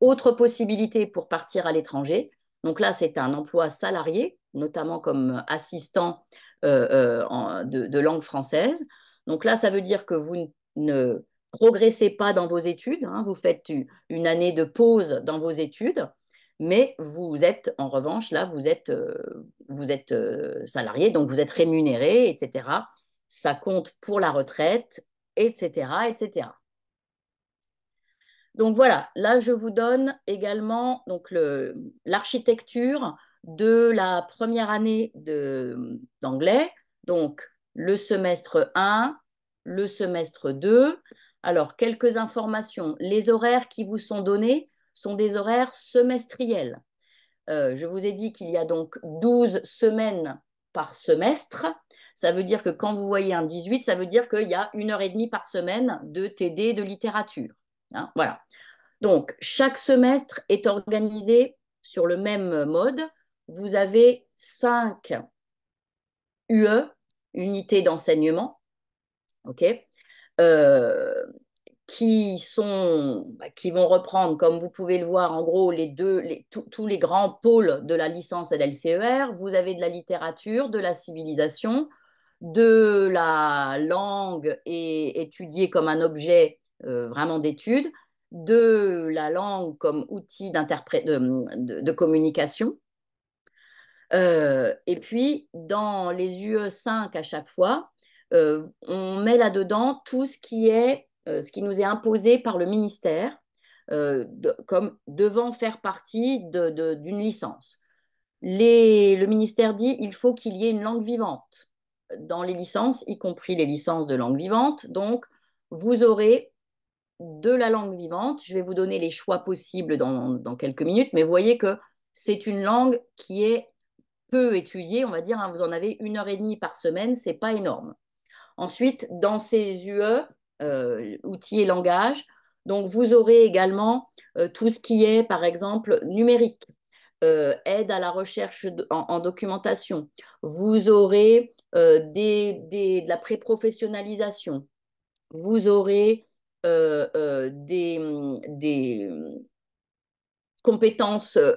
Autre possibilité pour partir à l'étranger, donc là, c'est un emploi salarié, notamment comme assistant euh, euh, de, langue française. Donc là, ça veut dire que vous ne, progressez pas dans vos études, hein. vous faites une année de pause dans vos études, mais vous êtes, en revanche, là, vous êtes, euh, vous êtes salarié, donc vous êtes rémunéré, etc. Ça compte pour la retraite, etc., etc. Donc voilà, là je vous donne également donc l'architecture de la première année d'anglais, donc le semestre 1, le semestre 2. Alors quelques informations, les horaires qui vous sont donnés sont des horaires semestriels. Euh, je vous ai dit qu'il y a donc 12 semaines par semestre. Ça veut dire que quand vous voyez un 18, ça veut dire qu'il y a une heure et demie par semaine de TD de littérature. Hein, voilà. Donc, chaque semestre est organisé sur le même mode. Vous avez cinq UE, unités d'enseignement, ok, euh, qui, sont, bah, qui vont reprendre, comme vous pouvez le voir, en gros, les deux, tous les grands pôles de la licence et de l'LCER. Vous avez de la littérature, de la civilisation, de la langue et étudiée comme un objet euh, vraiment d'études, de la langue comme outil de, de, de, communication. Euh, et puis, dans les UE 5 à chaque fois, euh, on met là-dedans tout ce qui, est, ce qui nous est imposé par le ministère comme devant faire partie d'une licence. Les, le ministère dit il faut qu'il y ait une langue vivante dans les licences, y compris les licences de langue vivante. Donc, vous aurez de la langue vivante. Je vais vous donner les choix possibles dans, quelques minutes, mais voyez que c'est une langue qui est peu étudiée, on va dire, hein, vous en avez une heure et demie par semaine, c'est pas énorme. Ensuite, dans ces UE, euh, outils et langages, donc vous aurez également euh, tout ce qui est, par exemple, numérique, euh, aide à la recherche en, documentation. Vous aurez de la pré-professionnalisation. Vous aurez euh, euh, des, hum, des hum, compétences euh,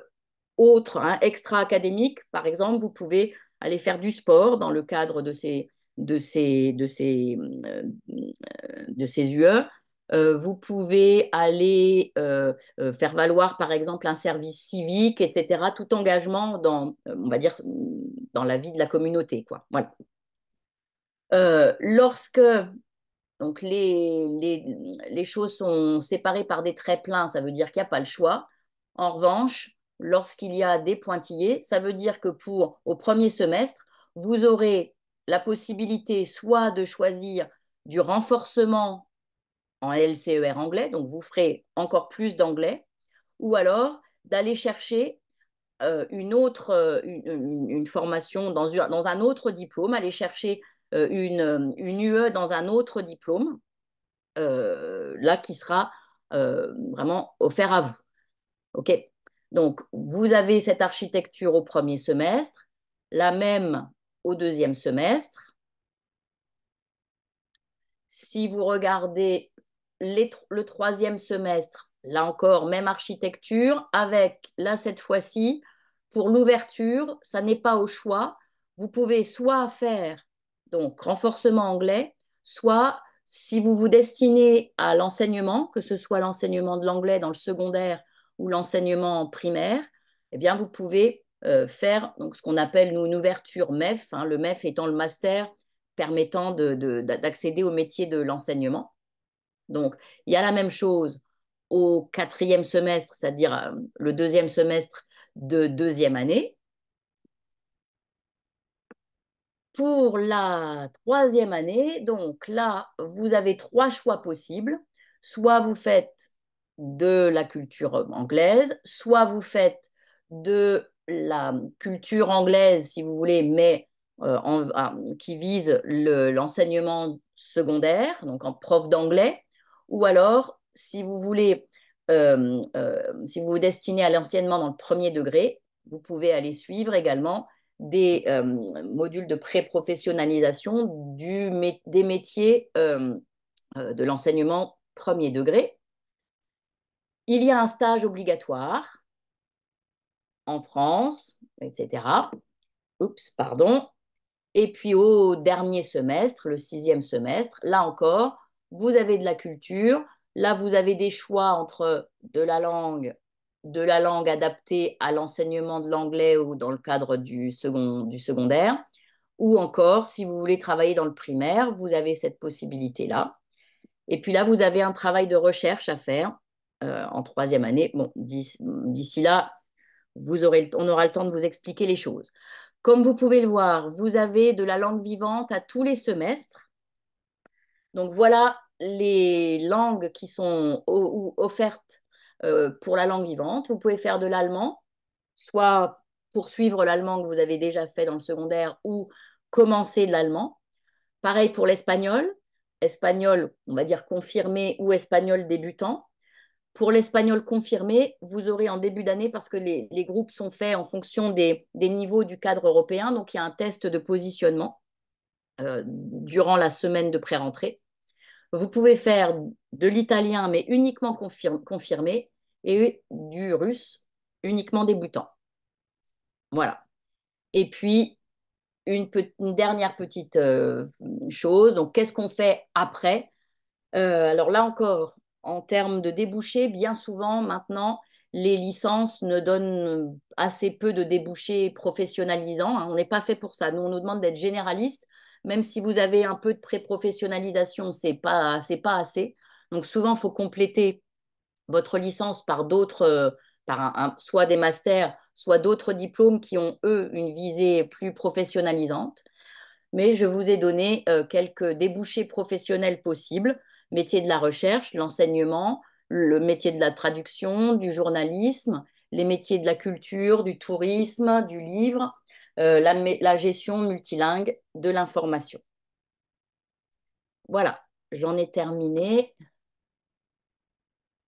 autres, hein, extra-académiques. Par exemple, vous pouvez aller faire du sport dans le cadre de ces, de ces, de ces, hum, de ces UE. vous pouvez aller faire valoir, par exemple, un service civique, etc. Tout engagement dans, on va dire, dans la vie de la communauté. Quoi. Voilà. lorsque donc les, les, les, choses sont séparées par des traits pleins, ça veut dire qu'il n'y a pas le choix. En revanche, lorsqu'il y a des pointillés, ça veut dire que pour au premier semestre, vous aurez la possibilité soit de choisir du renforcement en LCER anglais, donc vous ferez encore plus d'anglais, ou alors d'aller chercher euh, une autre euh, formation dans, dans un autre diplôme, aller chercher euh, une, UE euh, e dans un autre diplôme, euh, là qui sera vraiment offert à vous. OK Donc, vous avez cette architecture au premier semestre, la même au deuxième semestre. Si vous regardez le troisième semestre, là encore, même architecture, avec, là, cette fois-ci, pour l'ouverture, ça n'est pas au choix. Vous pouvez soit faire donc renforcement anglais, soit si vous vous destinez à l'enseignement, que ce soit l'enseignement de l'anglais dans le secondaire ou l'enseignement primaire, eh bien vous pouvez euh, faire donc, ce qu'on appelle nous, une ouverture MEF, hein, le MEF étant le master permettant d'accéder au métier de l'enseignement. Donc il y a la même chose au quatrième semestre, c'est-à-dire euh, le deuxième semestre de deuxième année, pour la troisième année, donc là, vous avez trois choix possibles. Soit vous faites de la culture anglaise, soit vous faites de la culture anglaise, si vous voulez, mais euh, ah, qui vise l'enseignement secondaire, donc en prof d'anglais, ou alors, si vous voulez, euh, euh, si vous vous destinez à l'enseignement dans le premier degré, vous pouvez aller suivre également des euh, modules de pré-professionnalisation des métiers euh, euh, de l'enseignement premier degré. Il y a un stage obligatoire en France, etc. Oups, pardon. Et puis au dernier semestre, le sixième semestre, là encore, vous avez de la culture, là vous avez des choix entre de la langue de la langue adaptée à l'enseignement de l'anglais ou dans le cadre du, secondaire. Ou encore, si vous voulez travailler dans le primaire, vous avez cette possibilité-là. Et puis là, vous avez un travail de recherche à faire euh, en troisième année. Bon, d'ici là, vous aurez, on aura le temps de vous expliquer les choses. Comme vous pouvez le voir, vous avez de la langue vivante à tous les semestres. Donc voilà les langues qui sont offertes euh, pour la langue vivante. Vous pouvez faire de l'allemand, soit poursuivre l'allemand que vous avez déjà fait dans le secondaire ou commencer de l'allemand. Pareil pour l'espagnol, espagnol, on va dire confirmé ou espagnol débutant. Pour l'espagnol confirmé, vous aurez en début d'année, parce que les, groupes sont faits en fonction des, niveaux du cadre européen, donc il y a un test de positionnement euh, durant la semaine de pré-rentrée. Vous pouvez faire de l'italien, mais uniquement confirmé, et du russe uniquement débutant. Voilà. Et puis, une, dernière petite euh, chose, donc qu'est-ce qu'on fait après euh, Alors là encore, en termes de débouchés, bien souvent maintenant, les licences ne donnent assez peu de débouchés professionnalisants. Hein. On n'est pas fait pour ça. Nous, on nous demande d'être généralistes, Même si vous avez un peu de pré-professionnalisation, ce n'est pas, pas assez. Donc souvent, il faut compléter votre licence par d'autres, euh, soit des masters, soit d'autres diplômes qui ont, eux, une visée plus professionnalisante. Mais je vous ai donné euh, quelques débouchés professionnels possibles, métier de la recherche, l'enseignement, le métier de la traduction, du journalisme, les métiers de la culture, du tourisme, du livre, euh, la gestion multilingue de l'information. Voilà, j'en ai terminé.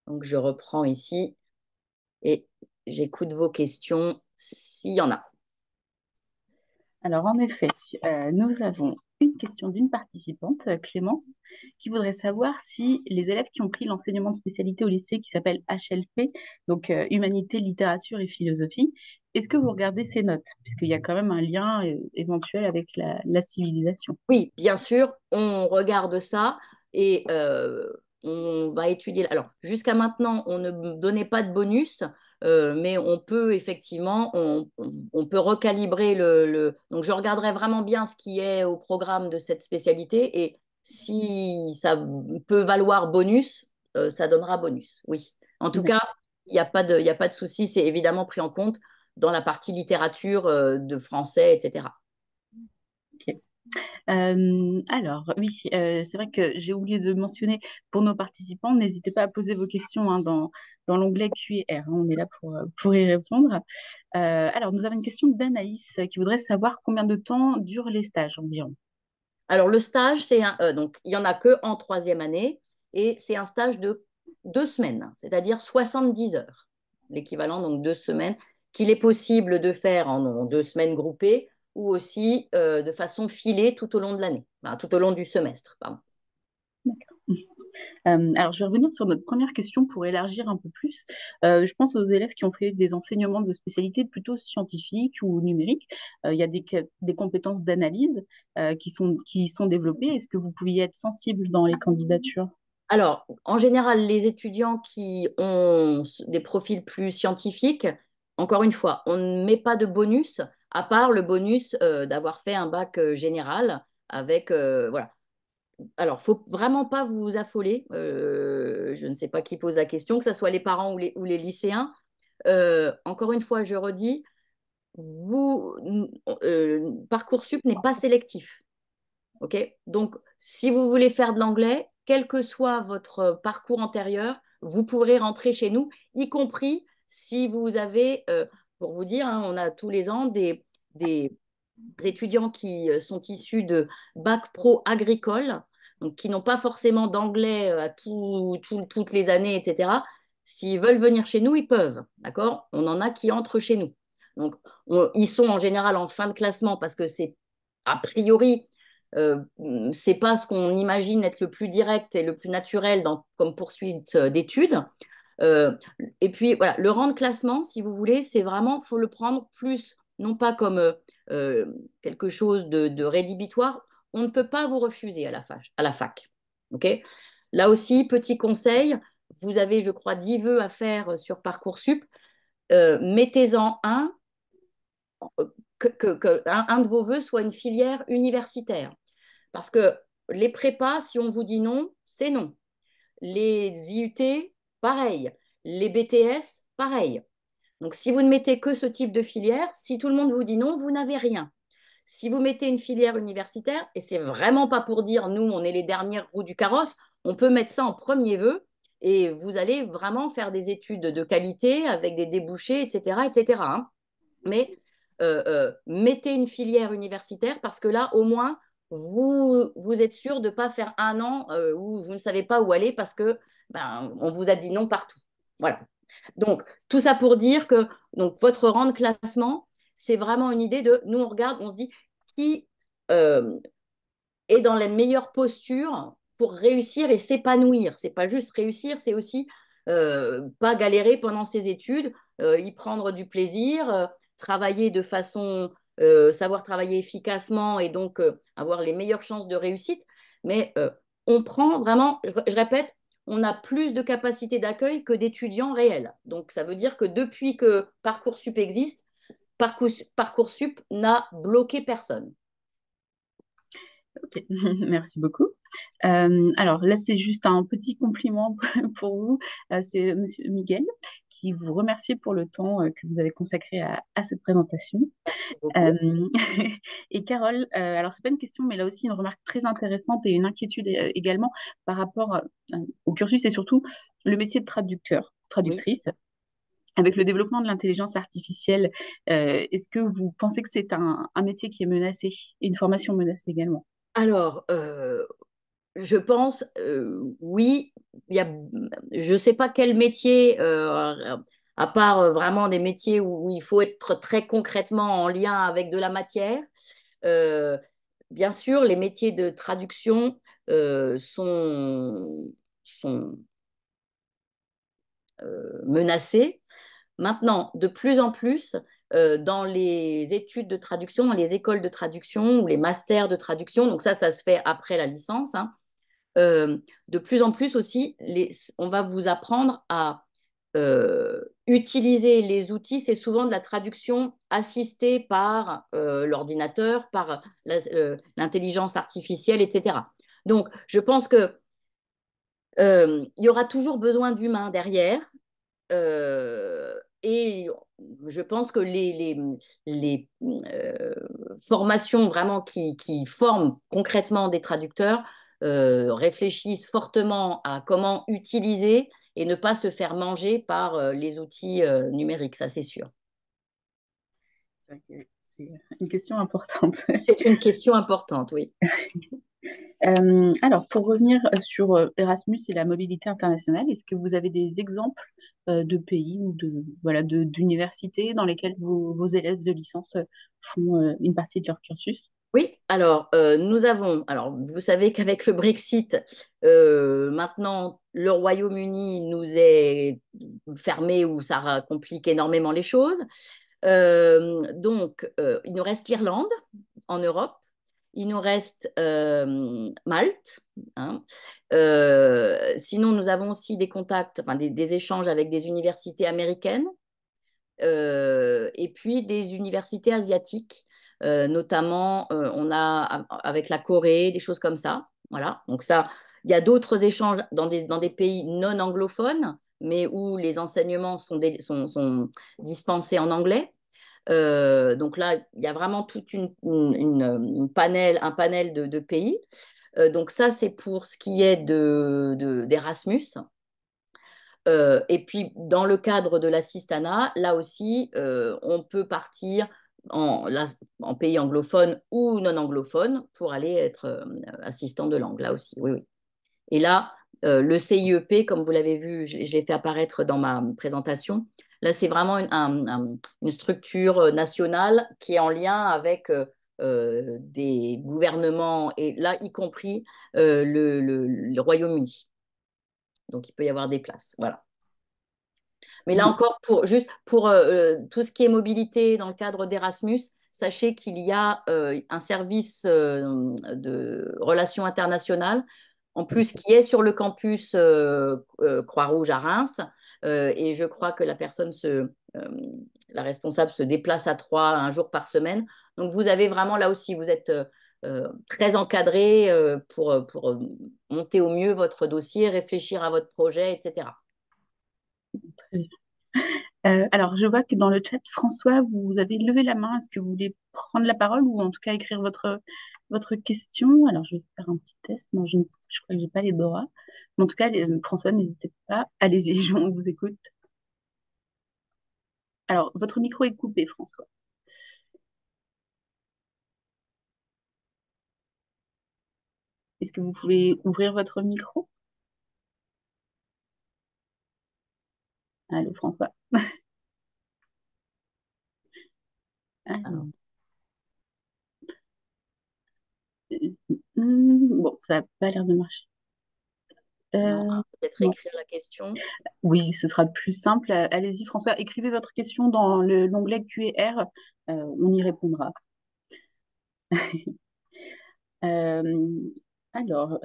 Donc, je reprends ici et j'écoute vos questions s'il y en a. Alors, en effet, euh, nous avons une question d'une participante, Clémence, qui voudrait savoir si les élèves qui ont pris l'enseignement de spécialité au lycée qui s'appelle HLP, donc euh, Humanité, Littérature et Philosophie, est-ce que vous regardez ces notes Puisqu'il y a quand même un lien euh, éventuel avec la, civilisation. Oui, bien sûr, on regarde ça. Et on va étudier. Alors, jusqu'à maintenant, on ne donnait pas de bonus, euh, mais on peut effectivement, on, peut recalibrer le, Donc, je regarderai vraiment bien ce qui est au programme de cette spécialité et si ça peut valoir bonus, euh, ça donnera bonus. Oui. En tout cas, il n'y a pas de, a pas de souci. C'est évidemment pris en compte dans la partie littérature euh, de français, etc alors, oui, c'est vrai que j'ai oublié de mentionner pour nos participants, n'hésitez pas à poser vos questions hein, dans, dans l'onglet QR. Hein, on est là pour, pour y répondre. alors, nous avons une question d'Anaïs qui voudrait savoir combien de temps durent les stages environ. Alors, le stage, c'est donc il n'y en a que en troisième année et c'est un stage de deux semaines, c'est-à-dire 70 heures, l'équivalent donc deux semaines, qu'il est possible de faire en deux semaines groupées ou aussi euh, de façon filée tout au long de l'année, tout au long du semestre. Pardon. Euh, alors, je vais revenir sur notre première question pour élargir un peu plus. Euh, je pense aux élèves qui ont fait des enseignements de spécialité plutôt scientifiques ou numériques. il y a des, compétences d'analyse qui, sont, qui sont développées. Est-ce que vous pouviez être sensible dans les candidatures Alors, en général, les étudiants qui ont des profils plus scientifiques, encore une fois, on ne met pas de bonus à part le bonus euh, d'avoir fait un bac euh, général avec... Euh, voilà. Alors, faut vraiment pas vous affoler. je ne sais pas qui pose la question, que ce soit les parents ou les, lycéens. encore une fois, je redis, vous, Parcoursup n'est pas sélectif. ok. Donc, si vous voulez faire de l'anglais, quel que soit votre parcours antérieur, vous pourrez rentrer chez nous, y compris si vous avez, pour vous dire, hein, on a tous les ans des, des étudiants qui euh, sont issus de bac pro agricole, donc qui n'ont pas forcément d'anglais euh, à tout, toutes les années, etc. S'ils veulent venir chez nous, ils peuvent, d'accord On en a qui entrent chez nous. Donc, ils sont en général en fin de classement parce que c'est a priori, euh, c'est pas ce qu'on imagine être le plus direct et le plus naturel comme poursuite d'études. et puis voilà, le rang de classement, si vous voulez, c'est vraiment, faut le prendre plus non pas comme euh, euh, quelque chose de, rédhibitoire, on ne peut pas vous refuser à la, fac. Là aussi, petit conseil, vous avez, je crois, 10 vœux à faire sur Parcoursup. Euh, mettez-en un, que, de vos vœux soit une filière universitaire. Parce que les prépas, si on vous dit non, c'est non. Les IUT, pareil. Les BTS, pareil. Donc, si vous ne mettez que ce type de filière, si tout le monde vous dit non, vous n'avez rien. Si vous mettez une filière universitaire, et c'est vraiment pas pour dire nous, on est les dernières roues du carrosse, on peut mettre ça en premier vœu et vous allez vraiment faire des études de qualité avec des débouchés, etc. etc. Hein. Mais euh, euh, mettez une filière universitaire parce que là, au moins, vous, êtes sûr de ne pas faire un an euh, où vous ne savez pas où aller parce que ben, on vous a dit non partout. Voilà. Donc, tout ça pour dire que donc, votre rang de classement, c'est vraiment une idée de, nous, on regarde, on se dit, qui euh, est dans la meilleure posture pour réussir et s'épanouir C'est pas juste réussir, c'est aussi euh, pas galérer pendant ses études, euh, y prendre du plaisir, euh, travailler de façon, savoir travailler efficacement et donc avoir les meilleures chances de réussite. Mais on prend vraiment, je répète, on a plus de capacités d'accueil que d'étudiants réels. Donc ça veut dire que depuis que Parcoursup existe, Parcoursup, n'a bloqué personne. Ok, merci beaucoup. Euh, alors là, c'est juste un petit compliment pour vous. Euh, c'est Monsieur Miguel qui vous remercier pour le temps euh, que vous avez consacré à, cette présentation. Euh, et Carole, euh, alors c'est pas une question, mais là aussi une remarque très intéressante et une inquiétude également par rapport au cursus et surtout le métier de traducteur, traductrice. avec le développement de l'intelligence artificielle, est-ce que vous pensez que c'est un, métier qui est menacé et une formation menacée également Alors, euh, je pense, euh, oui, je ne sais pas quel métier, euh, à part euh, vraiment des métiers où, il faut être très concrètement en lien avec de la matière. bien sûr, les métiers de traduction sont, menacés. Maintenant, de plus en plus, dans les études de traduction, dans les écoles de traduction ou les masters de traduction. Donc ça, ça se fait après la licence. Hein, euh, de plus en plus aussi, on va vous apprendre à euh, utiliser les outils. C'est souvent de la traduction assistée par euh, l'ordinateur, par l'intelligence artificielle, etc. Donc, je pense que il y aura toujours besoin d'humains derrière. et je pense que les, formations vraiment qui, forment concrètement des traducteurs euh, réfléchissent fortement à comment utiliser et ne pas se faire manger par euh, les outils euh, numériques, ça c'est sûr. C'est une question importante. c'est une question importante, oui. alors, pour revenir sur Erasmus et la mobilité internationale, est-ce que vous avez des exemples de pays ou de voilà d'universités dans lesquelles vos, élèves de licence font une partie de leur cursus oui, alors euh, nous avons, alors vous savez qu'avec le Brexit, euh, maintenant le Royaume-Uni nous est fermé ou ça complique énormément les choses. Euh, donc il nous reste l'Irlande en Europe, il nous reste Malte. Hein. sinon, nous avons aussi des contacts, enfin, des échanges avec des universités américaines et puis des universités asiatiques euh, notamment, euh, on a avec la Corée, des choses comme ça. Voilà. Donc ça, il y a d'autres échanges dans des, pays non anglophones, mais où les enseignements sont, sont, dispensés en anglais. Euh, donc là, il y a vraiment tout une, panel, un panel de, pays. donc ça, c'est pour ce qui est d'Erasmus. et puis, dans le cadre de l'assistana, là aussi, on peut partir en, en pays anglophone ou non anglophone pour aller être euh, assistant de langue, là aussi, oui, oui. Et là, euh, le CIEP, comme vous l'avez vu, je, l'ai fait apparaître dans ma présentation. Là, c'est vraiment une, structure euh, nationale qui est en lien avec des gouvernements, et là, y compris le Royaume-Uni. Donc, il peut y avoir des places. Voilà. Mais là encore, pour, juste pour euh, euh, tout ce qui est mobilité dans le cadre d'Erasmus, sachez qu'il y a euh, un service de relations internationales, en plus qui est sur le campus Croix-Rouge à Reims. et je crois que la personne, se, la responsable, se déplace à trois un jour par semaine. Donc vous avez vraiment là aussi, vous êtes... très encadré pour, pour, monter au mieux votre dossier, réfléchir à votre projet, etc. Euh, alors, je vois que dans le chat, François, vous avez levé la main. Est-ce que vous voulez prendre la parole ou en tout cas écrire votre, votre question Alors, je vais faire un petit test. je, crois que je n'ai pas les droits. en tout cas, euh, François, n'hésitez pas. Allez-y, on vous écoute. Alors, votre micro est coupé, François. Est-ce que vous pouvez ouvrir votre micro Allô, François. Bah. Hum, bon, ça n'a pas l'air de marcher. Euh, peut-être écrire la question. Oui, ce sera plus simple. Allez-y, François, écrivez votre question dans l'onglet QR. Euh, on y répondra. Euh, alors,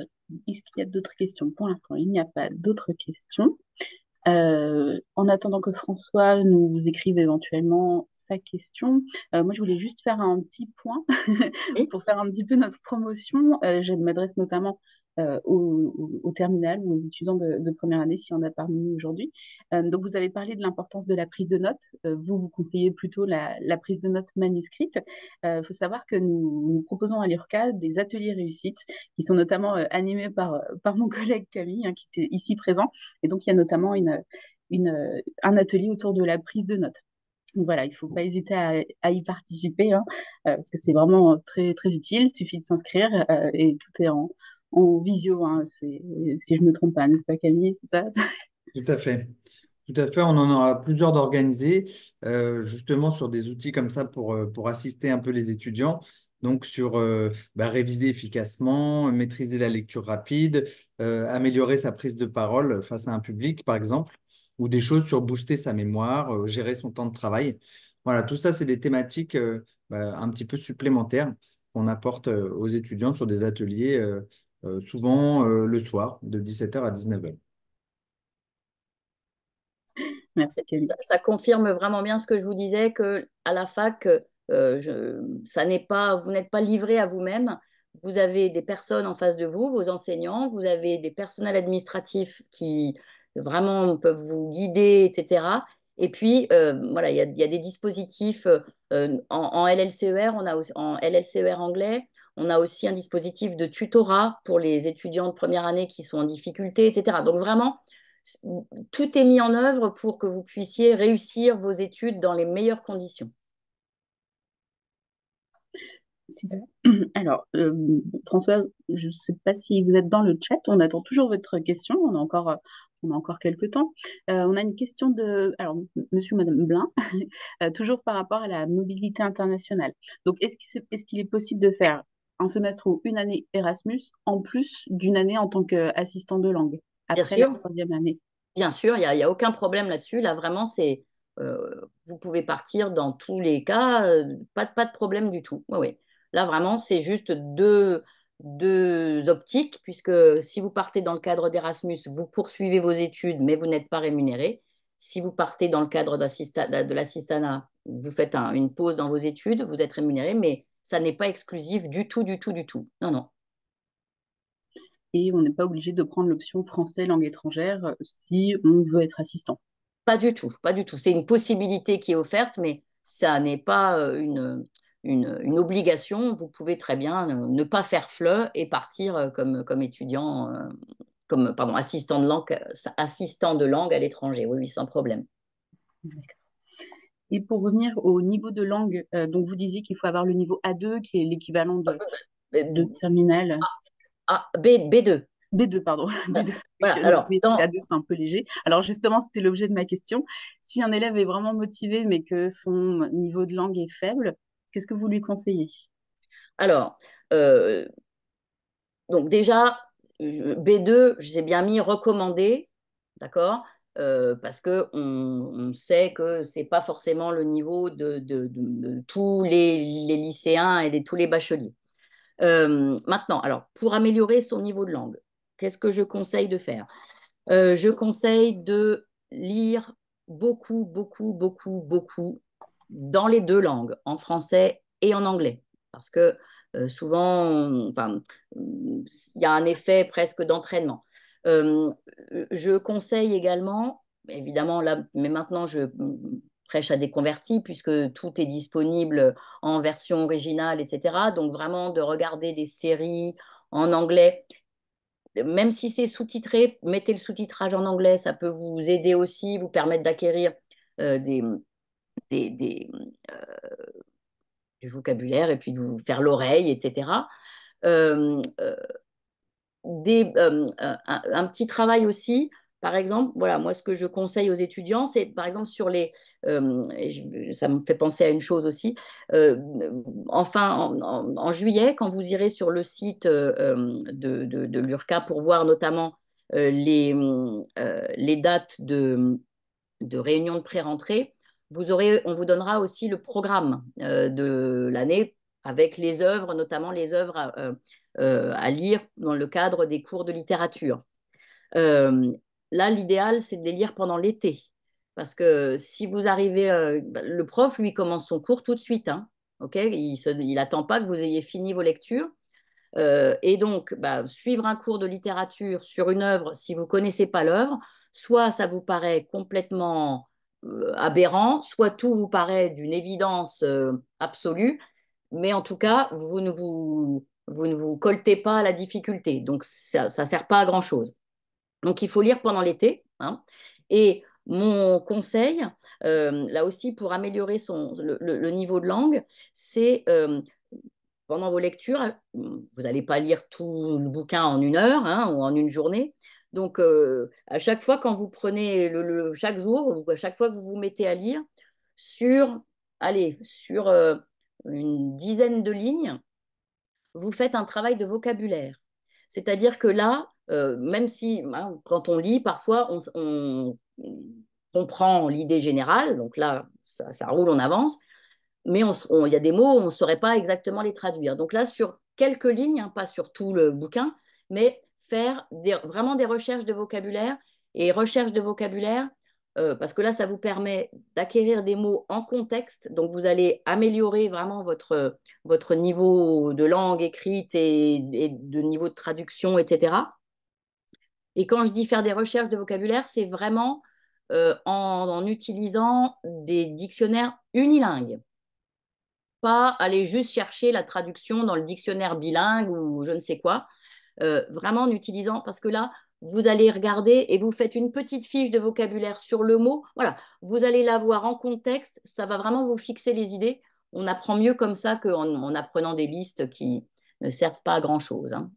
est-ce qu'il y a d'autres questions? Pour l'instant, il n'y a pas d'autres questions. Euh, en attendant que François nous écrive éventuellement sa question, euh, moi je voulais juste faire un petit point pour faire un petit peu notre promotion. Euh, je m'adresse notamment euh, au, terminal ou aux étudiants de, première année, s'il y en a parmi nous aujourd'hui. Euh, donc, vous avez parlé de l'importance de la prise de notes. Euh, vous, vous conseillez plutôt la, prise de notes manuscrite. Il faut savoir que nous, proposons à l'URCA des ateliers réussite qui sont notamment animés par, par mon collègue Camille, hein, qui était ici présent. Et donc, il y a notamment une, une, un atelier autour de la prise de notes. Voilà, il ne faut pas hésiter à, y participer, hein, parce que c'est vraiment très, très utile. Il suffit de s'inscrire et tout est en, en visio, hein, si je ne me trompe pas, n'est-ce pas Camille C'est ça Tout à fait. Tout à fait, on en aura plusieurs d'organiser, euh, justement sur des outils comme ça pour, euh, pour assister un peu les étudiants. Donc sur euh, bah, réviser efficacement, maîtriser la lecture rapide, améliorer sa prise de parole face à un public, par exemple, ou des choses sur booster sa mémoire, gérer son temps de travail. Voilà, tout ça, c'est des thématiques bah, un petit peu supplémentaires qu'on apporte aux étudiants sur des ateliers euh, souvent euh, le soir, de 17h à 19h. Merci. Ça, ça, confirme vraiment bien ce que je vous disais, que à la fac, euh, ça n'est pas, vous n'êtes pas livré à vous-même. Vous avez des personnes en face de vous, vos enseignants, vous avez des personnels administratifs qui vraiment peuvent vous guider, etc. Et puis, voilà, il y, a des dispositifs en, en, LLCER, on a en LLCER anglais, on a aussi un dispositif de tutorat pour les étudiants de première année qui sont en difficulté, etc. Donc vraiment, tout est mis en œuvre pour que vous puissiez réussir vos études dans les meilleures conditions. Alors, euh, François, je ne sais pas si vous êtes dans le chat. On attend toujours votre question. On a encore, euh, on a encore quelques temps. Euh, on a une question de, alors, monsieur, madame Blin, toujours par rapport à la mobilité internationale. Donc, est-ce qu'il est, possible de faire un semestre ou une année Erasmus en plus d'une année en tant qu'assistant de langue après Bien sûr. Bien sûr, il n'y a, a, aucun problème là-dessus. Là, vraiment, c'est euh, vous pouvez partir dans tous les cas, euh, pas, de, pas de problème du tout. Oui, Là, vraiment, c'est juste deux, deux optiques, puisque si vous partez dans le cadre d'Erasmus, vous poursuivez vos études, mais vous n'êtes pas rémunéré. Si vous partez dans le cadre de l'assistana, vous faites une pause dans vos études, vous êtes rémunéré, mais ça n'est pas exclusif du tout, du tout, du tout. Non, non. Et on n'est pas obligé de prendre l'option français langue étrangère euh, si on veut être assistant. Pas du tout, pas du tout. C'est une possibilité qui est offerte, mais ça n'est pas euh, une, une, obligation. Vous pouvez très bien euh, ne pas faire FLE et partir comme, comme étudiant, comme pardon, assistant de langue, assistant de langue à l'étranger. Oui, oui, sans problème. D'accord. Et pour revenir au niveau de langue, dont euh, donc vous disiez qu'il faut avoir le niveau A2, qui est l'équivalent de, de terminal. Ah, ah, B, 2 B2, pardon. B2. A2, c'est un peu léger. Alors justement, c'était l'objet de ma question. Si un élève est vraiment motivé, mais que son niveau de langue est faible, qu'est-ce que vous lui conseillez Alors, euh, donc déjà, euh, B2, je j'ai bien mis recommandé, d'accord euh, parce que on, sait que c'est pas forcément le niveau de, tous les, lycéens et de tous les bacheliers. Euh, maintenant, alors pour améliorer son niveau de langue, qu'est-ce que je conseille de faire euh, Je conseille de lire beaucoup, beaucoup, beaucoup, beaucoup dans les deux langues, en français et en anglais, parce que souvent, il y a un effet presque d'entraînement je conseille également, évidemment, là, mais maintenant, je prêche à des convertis puisque tout est disponible en version originale, etc. Donc vraiment de regarder des séries en anglais. Même si c'est sous-titré, mettez le sous-titrage en anglais, ça peut vous aider aussi, vous permettre d'acquérir des, euh, du vocabulaire et puis de vous faire l'oreille, etc. Euh, un, petit travail aussi. Par exemple, voilà, moi, ce que je conseille aux étudiants, c'est par exemple sur les. Euh, ça me fait penser à une chose aussi. Euh, enfin, en, juillet, quand vous irez sur le site de, l'URCA pour voir notamment les, les dates de, de réunion de pré-rentrée, vous aurez, on vous donnera aussi le programme de l'année avec les œuvres, notamment les œuvres euh, euh, à, lire dans le cadre des cours de littérature. Euh, là, l'idéal, c'est de les lire pendant l'été. Parce que si vous arrivez, bah, le prof, lui, commence son cours tout de suite. Hein, il n'attend pas que vous ayez fini vos lectures. et donc, bah, suivre un cours de littérature sur une œuvre, si vous ne connaissez pas l'œuvre, soit ça vous paraît complètement aberrant, soit tout vous paraît d'une évidence absolue, mais en tout cas, vous ne vous, vous, ne vous coltez pas à la difficulté. Donc, ça ne sert pas à grand-chose. Donc, il faut lire pendant l'été. Hein. Et mon conseil, euh, là aussi, pour améliorer son, le, niveau de langue, c'est euh, pendant vos lectures, vous n'allez pas lire tout le bouquin en une heure hein, ou en une journée. Donc, euh, à chaque fois, quand vous prenez le, chaque jour, ou à chaque fois que vous vous mettez à lire, sur, allez, sur une dizaine de lignes, vous faites un travail de vocabulaire. C'est-à-dire que là, euh, même si hein, quand on lit, parfois on, comprend l'idée générale, donc là, ça, roule, on avance, mais il y a des mots, on ne saurait pas exactement les traduire. Donc là, sur quelques lignes, hein, pas sur tout le bouquin, mais faire vraiment des recherches de vocabulaire. Et recherche de vocabulaire, euh, parce que là, ça vous permet d'acquérir des mots en contexte. Donc, vous allez améliorer vraiment votre, euh, votre niveau de langue écrite et, de niveau de traduction, etc. Et quand je dis faire des recherches de vocabulaire, c'est vraiment euh, en, utilisant des dictionnaires unilingues. Pas aller juste chercher la traduction dans le dictionnaire bilingue ou je ne sais quoi. vraiment en utilisant, parce que là, vous allez regarder et vous faites une petite fiche de vocabulaire sur le mot. Voilà, vous allez l'avoir en contexte, ça va vraiment vous fixer les idées. On apprend mieux comme ça qu'en en apprenant des listes qui ne servent pas à grand-chose. Hein.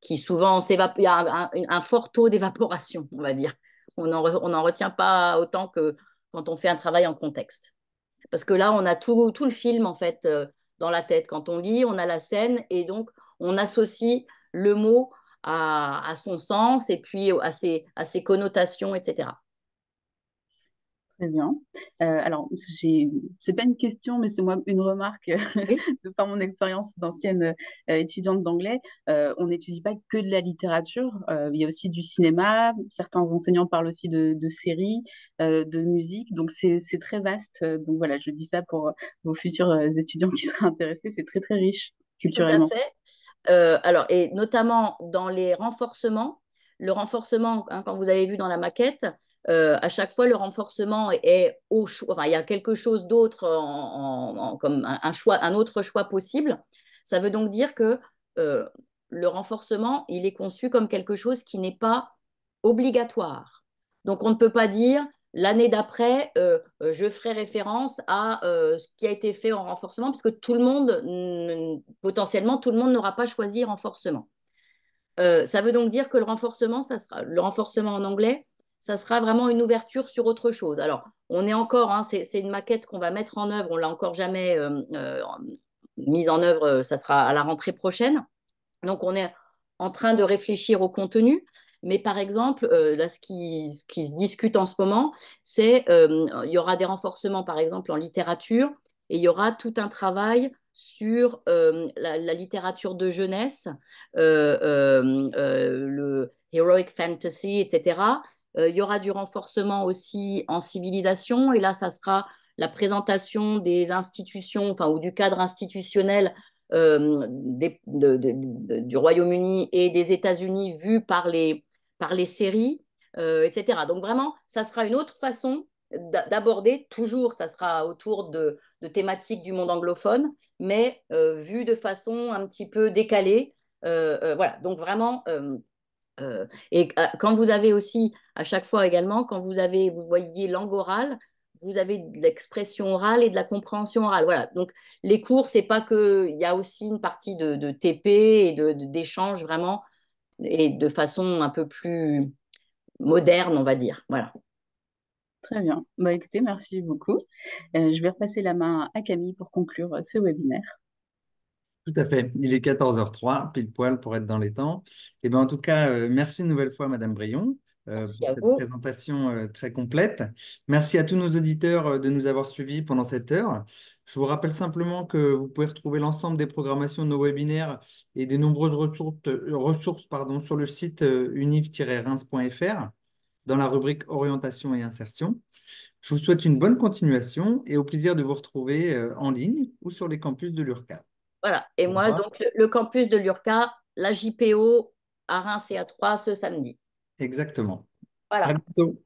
qui souvent s'évaporent, il y a un, fort taux d'évaporation, on va dire. On n'en retient pas autant que quand on fait un travail en contexte. Parce que là, on a tout, tout le film, en fait, euh, dans la tête. Quand on lit, on a la scène et donc on associe le mot à, son sens et puis à ses, à ses connotations, etc. Très bien. Euh, alors, ce n'est pas une question, mais c'est moi une remarque de par mon expérience d'ancienne euh, étudiante d'anglais. Euh, on n'étudie pas que de la littérature. il y a aussi du cinéma. Certains enseignants parlent aussi de, de séries, de musique. Donc, c'est très vaste. Donc, voilà, je dis ça pour vos futurs étudiants qui seraient intéressés. C'est très, très riche culturellement. Tout à fait. Euh, alors, et notamment dans les renforcements, le renforcement, hein, quand vous avez vu dans la maquette, euh, à chaque fois, le renforcement est au choix. Enfin, il y a quelque chose d'autre, comme un, choix, un autre choix possible. Ça veut donc dire que euh, le renforcement, il est conçu comme quelque chose qui n'est pas obligatoire. Donc, on ne peut pas dire L'année d'après, euh, euh, je ferai référence à euh, ce qui a été fait en renforcement, puisque tout le monde, potentiellement, tout le monde n'aura pas choisi renforcement. ça veut donc dire que le renforcement, ça sera, le renforcement en anglais, ça sera vraiment une ouverture sur autre chose. Alors, on est encore, hein, c'est une maquette qu'on va mettre en œuvre, on l'a encore jamais mise en œuvre, ça sera à la rentrée prochaine. Donc, on est en train de réfléchir au contenu. Mais par exemple, euh, là, ce qui, se discute en ce moment, c'est euh, il y aura des renforcements, par exemple, en littérature, et il y aura tout un travail sur euh, la, littérature de jeunesse, euh, le heroic fantasy, etc. il y aura du renforcement aussi en civilisation, et là, ça sera la présentation des institutions, enfin, ou du cadre institutionnel du Royaume-Uni et des États-Unis vus par les, les séries, euh, etc. Donc vraiment, ça sera une autre façon d'aborder, toujours, ça sera autour de, thématiques du monde anglophone, mais euh, vu de façon un petit peu décalée. Euh, voilà, donc vraiment... et quand vous avez aussi, à chaque fois également, quand vous avez, vous voyez langue orale, vous avez de l'expression orale et de la compréhension orale. Voilà. Donc, les cours, c'est pas que. Il y a aussi une partie de, TP et d'échange de, vraiment et de façon un peu plus moderne, on va dire. Voilà. Très bien. Bah, écoutez, merci beaucoup. Euh, je vais repasser la main à Camille pour conclure euh, ce webinaire. Tout à fait. Il est 14h03, pile poil pour être dans les temps. Et eh ben, en tout cas, euh, merci une nouvelle fois, Madame Brion. Euh, Merci cette présentation euh, très complète. Merci à tous nos auditeurs euh, de nous avoir suivis pendant cette heure. Je vous rappelle simplement que vous pouvez retrouver l'ensemble des programmations de nos webinaires et des nombreuses ressources, pardon, sur le site univ-reims.fr dans la rubrique orientation et insertion. Je vous souhaite une bonne continuation et au plaisir de vous retrouver en ligne ou sur les campus de l'URCA. Voilà, et moi, donc, le campus de l'URCA, la JPO à Reims et à Troyes ce samedi. Exactement. Voilà. À bientôt.